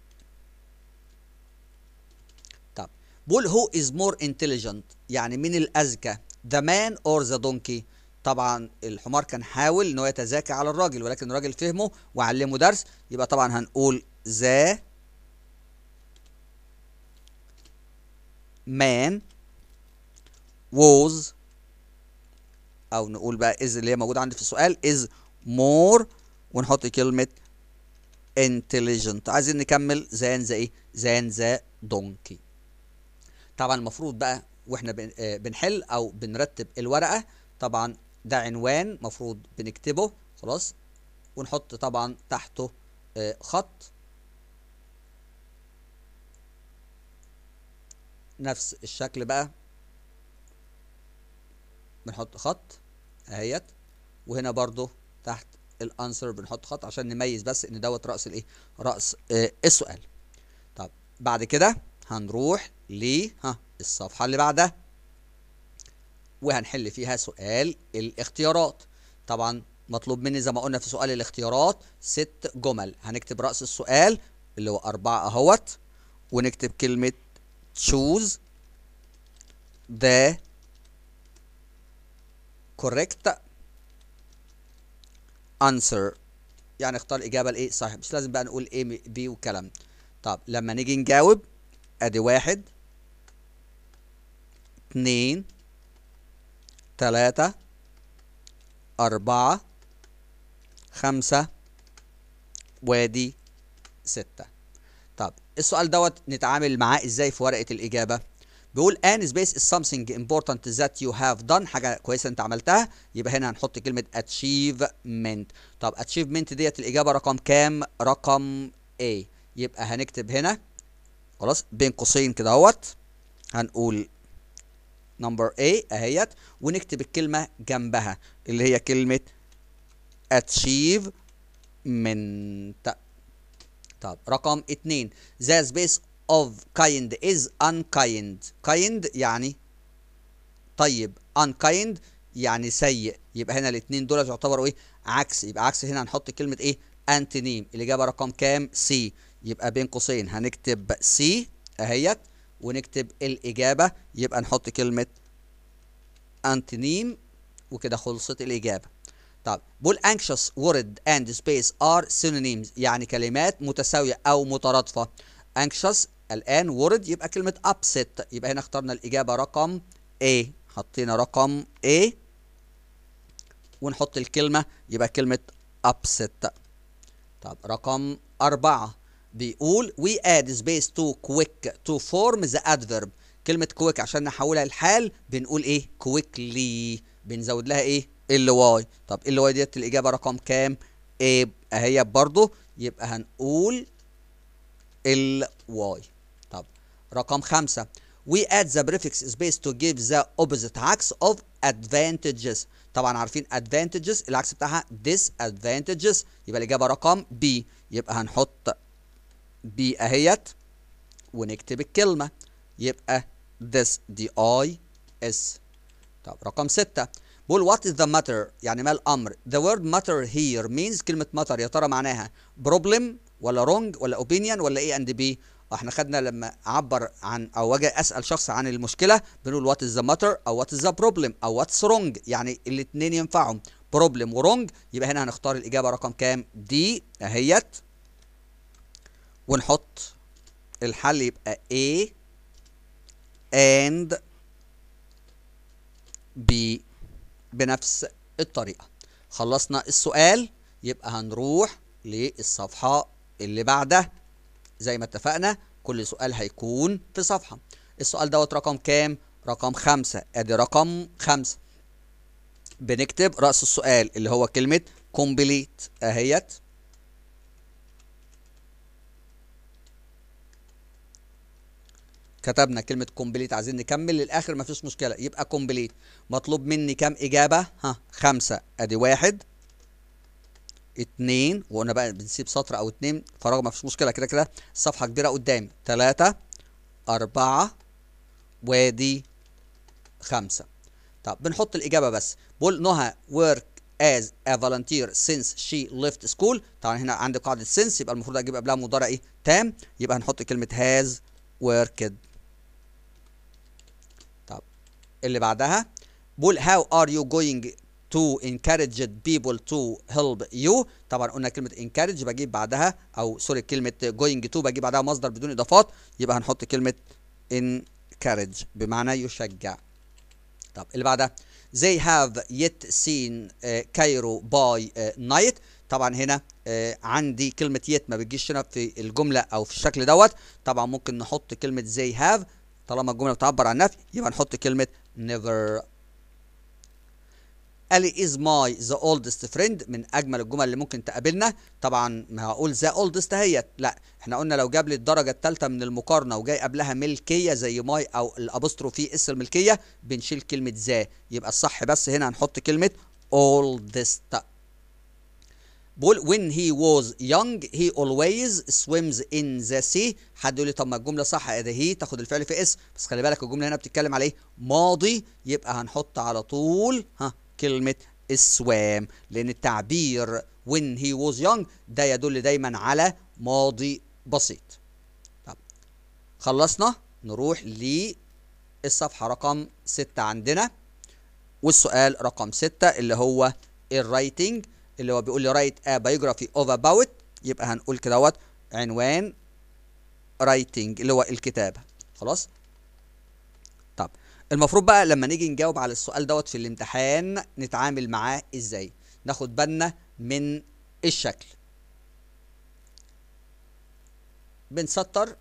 طب بقول هو از مور انتليجنت يعني مين الأذكى ذا مان اور ذا donkey طبعا الحمار كان حاول ان هو يتذاكى على الراجل ولكن الراجل فهمه وعلمه درس يبقى طبعا هنقول ذا man was او نقول بقى از اللي هي موجوده عندي في السؤال از مور ونحط كلمه انتليجنت عايزين نكمل زان زي ايه زان the دونكي طبعا المفروض بقى واحنا آه، بنحل او بنرتب الورقه طبعا ده عنوان مفروض بنكتبه خلاص ونحط طبعا تحته آه، خط نفس الشكل بقى بنحط خط اهيت وهنا برضو الانسر بنحط خط عشان نميز بس ان دوت راس الايه راس آه السؤال طب بعد كده هنروح ل ها الصفحه اللي بعدها وهنحل فيها سؤال الاختيارات طبعا مطلوب مني زي ما قلنا في سؤال الاختيارات ست جمل هنكتب راس السؤال اللي هو أربعة أهوت ونكتب كلمة choose the correct answer يعني اختار الاجابه الايه صحيح مش لازم بقى نقول ايه بي والكلام طب لما نيجي نجاوب ادي واحد اتنين تلاتة أربعة خمسة وادي ستة طب السؤال دوت نتعامل معاه ازاي في ورقة الإجابة بيقول ان سبيس از something important that you have done حاجه كويسه انت عملتها يبقى هنا هنحط كلمه achievement طب achievement ديت الاجابه رقم كام رقم A يبقى هنكتب هنا خلاص بين قوسين كده اهوت هنقول نمبر A اهيت ونكتب الكلمه جنبها اللي هي كلمه achievement طب رقم اتنين ذا سبيس of kind is unkind kind يعني طيب unkind يعني سيء يبقى هنا الاثنين دول يعتبروا ايه عكس يبقى عكس هنا هنحط كلمه ايه انتنيم الاجابه رقم كام سي يبقى بين قوسين هنكتب سي اهيت ونكتب الاجابه يبقى نحط كلمه انتنيم وكده خلصت الاجابه طب بول anxious word and space are synonyms يعني كلمات متساوية أو مترادفة anxious الآن ورد يبقى كلمة upset يبقى هنا اخترنا الإجابة رقم A حطينا رقم A ونحط الكلمة يبقى كلمة upset طب رقم أربعة بيقول we add space to quick to form the adverb كلمة quick عشان نحولها لحال بنقول ايه quickly بنزود لها ايه ال واي طب ال واي ديت الإجابة رقم كام ايه هي برضه يبقى هنقول ال واي رقم خمسة we add the prefix space to give the opposite عكس of advantages طبعا عارفين advantages العكس بتاعها disadvantages يبقى الإجابة رقم B يبقى هنحط B أهيت ونكتب الكلمة يبقى this d I S طب رقم ستة بقول what is the matter يعني ما الأمر the word matter here means كلمة matter يا ترى معناها problem ولا wrong ولا opinion ولا A and B اه احنا خدنا لما اعبر عن او اجي اسال شخص عن المشكله بنقول وات از ذا ماتر او وات از ذا بروبلم او واتس رونج يعني الاثنين ينفعهم بروبلم ورونج يبقى هنا هنختار الاجابه رقم كام دي اهيت ونحط الحل يبقى A and B بنفس الطريقة خلصنا السؤال يبقى هنروح للصفحة اللي بعدها زي ما اتفقنا كل سؤال هيكون في صفحة السؤال دوت رقم كام؟ رقم خمسة ادي رقم خمسة بنكتب رأس السؤال اللي هو كلمة كومبليت اهيت كتبنا كلمة كومبليت عايزين نكمل للآخر مفيش مشكلة يبقى كومبليت مطلوب مني كام إجابة؟ ها خمسة أدي واحد اتنين وقلنا بقى بنسيب سطر او اتنين فراغ ما فيش مشكله كده كده صفحه كبيره قدام تلاته اربعه وادي خمسه طب بنحط الاجابه بس بقول نهى ورك as a volunteer since she left school طبعا هنا عندي قاعده سينس يبقى المفروض اجيب قبلها مضارع ايه تام يبقى هنحط كلمه has worked طب اللي بعدها بقول هاو ار يو جوينج to encourage people to help you طبعا قلنا كلمه encourage بجيب بعدها او سوري كلمه going to بجيب بعدها مصدر بدون اضافات يبقى هنحط كلمه encourage بمعنى يشجع طب اللي بعدها they have yet seen كايرو باي نايت طبعا هنا آه عندي كلمة يت ما بتجيش هنا في الجملة أو في الشكل دوت طبعا ممكن نحط كلمة they have طالما الجملة بتعبر عن نفي يبقى نحط كلمة never قال لي از ماي ذا اولدست فريند من اجمل الجمل اللي ممكن تقابلنا طبعا ما هقول ذا اولدست اهيت لا احنا قلنا لو جاب لي الدرجه الثالثه من المقارنه وجاي قبلها ملكيه زي ماي او الابوستروفي اس الملكيه بنشيل كلمه ذا يبقى الصح بس هنا هنحط كلمه oldest بقول when he was young he always swims in the sea حد يقول لي طب ما الجمله صح اذا إيه هي تاخد الفعل في اس بس خلي بالك الجمله هنا بتتكلم على ايه ماضي يبقى هنحط على طول ها كلمة السوام لأن التعبير when he was young ده يدل دايما على ماضي بسيط طب خلصنا نروح للصفحة رقم ستة عندنا والسؤال رقم ستة اللي هو الرايتنج اللي هو بيقول لي رايت ا بايوجرافي اوف اباوت يبقى هنقول كده عنوان رايتنج اللي هو الكتابة خلاص المفروض بقى لما نيجي نجاوب على السؤال دوت في الامتحان نتعامل معاه ازاي ناخد بالنا من الشكل بنسطر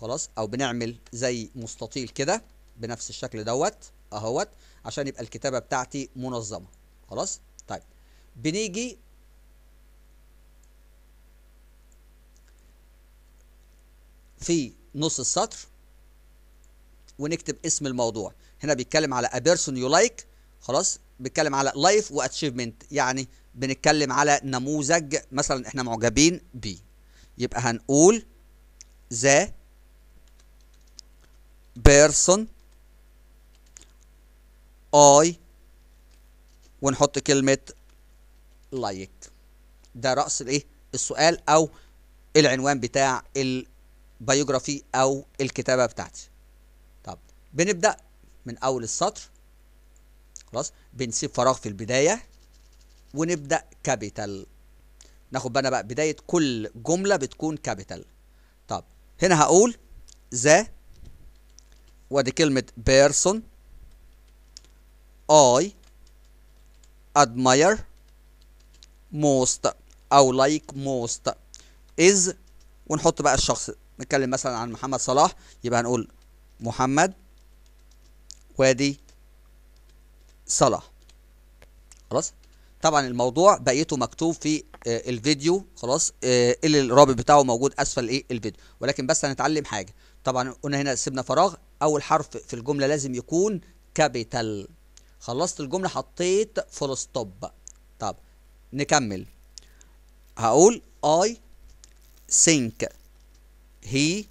خلاص او بنعمل زي مستطيل كده بنفس الشكل دوت اهوت عشان يبقى الكتابه بتاعتي منظمه خلاص طيب بنيجي في نص السطر ونكتب اسم الموضوع هنا بيتكلم على a person you like خلاص بيتكلم على life واتشيفمنت يعني بنتكلم على نموذج مثلا احنا معجبين بيه يبقى هنقول ذا person I ونحط كلمة like ده رأس الايه السؤال او العنوان بتاع البيوجرافي او الكتابة بتاعتي طب بنبدأ من اول السطر خلاص بنسيب فراغ في البدايه ونبدا كابيتال ناخد بالنا بقى بدايه كل جمله بتكون كابيتال طب هنا هقول ذا وادي كلمه بيرسون اي admire most او like most is ونحط بقى الشخص نتكلم مثلا عن محمد صلاح يبقى هنقول محمد وادي صلاح خلاص طبعا الموضوع بقيته مكتوب في آه، الفيديو خلاص آه، اللي الرابط بتاعه موجود اسفل ايه الفيديو ولكن بس هنتعلم حاجه طبعا قلنا هنا سيبنا فراغ اول حرف في الجمله لازم يكون كابيتال خلصت الجمله حطيت فول ستوب طب نكمل هقول اي سينك هي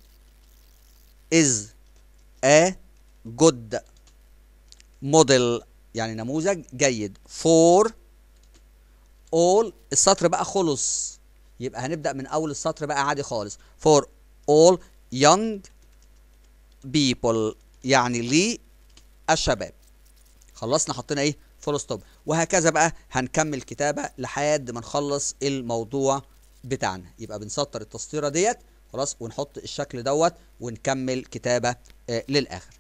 از ا جود موديل يعني نموذج جيد فور اول السطر بقى خلص يبقى هنبدا من اول السطر بقى عادي خالص فور اول يونج بيبل يعني للشباب خلصنا حطينا ايه فول ستوب وهكذا بقى هنكمل كتابه لحد ما نخلص الموضوع بتاعنا يبقى بنسطر التسطيره ديت خلاص ونحط الشكل دوت ونكمل كتابه آه للاخر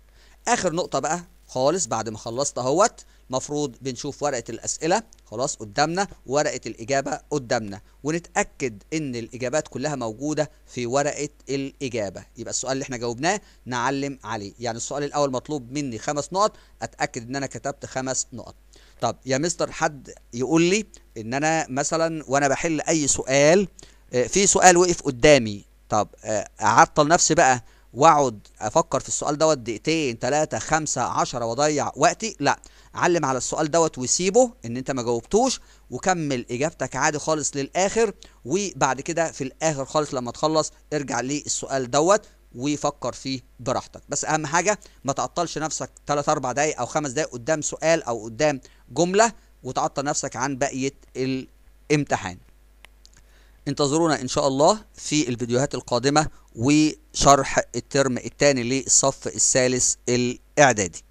اخر نقطه بقى خالص بعد ما خلصت اهوت مفروض بنشوف ورقه الاسئله خلاص قدامنا ورقه الاجابه قدامنا ونتاكد ان الاجابات كلها موجوده في ورقه الاجابه يبقى السؤال اللي احنا جاوبناه نعلم عليه يعني السؤال الاول مطلوب مني خمس نقط اتاكد ان انا كتبت خمس نقط طب يا مستر حد يقول لي ان انا مثلا وانا بحل اي سؤال آه، في سؤال وقف قدامي طب آه، اعطل نفسي بقى واقعد افكر في السؤال دوت دقيقتين ثلاثة خمسة عشرة واضيع وقتي لا علم على السؤال دوت وسيبه ان انت ما جاوبتوش وكمل اجابتك عادي خالص للاخر وبعد كده في الاخر خالص لما تخلص ارجع للسؤال دوت وفكر فيه براحتك بس اهم حاجه ما تعطلش نفسك 3 4 دقايق او 5 دقايق قدام سؤال او قدام جمله وتعطل نفسك عن بقيه الامتحان انتظرونا ان شاء الله في الفيديوهات القادمه وشرح الترم الثاني للصف الثالث الاعدادي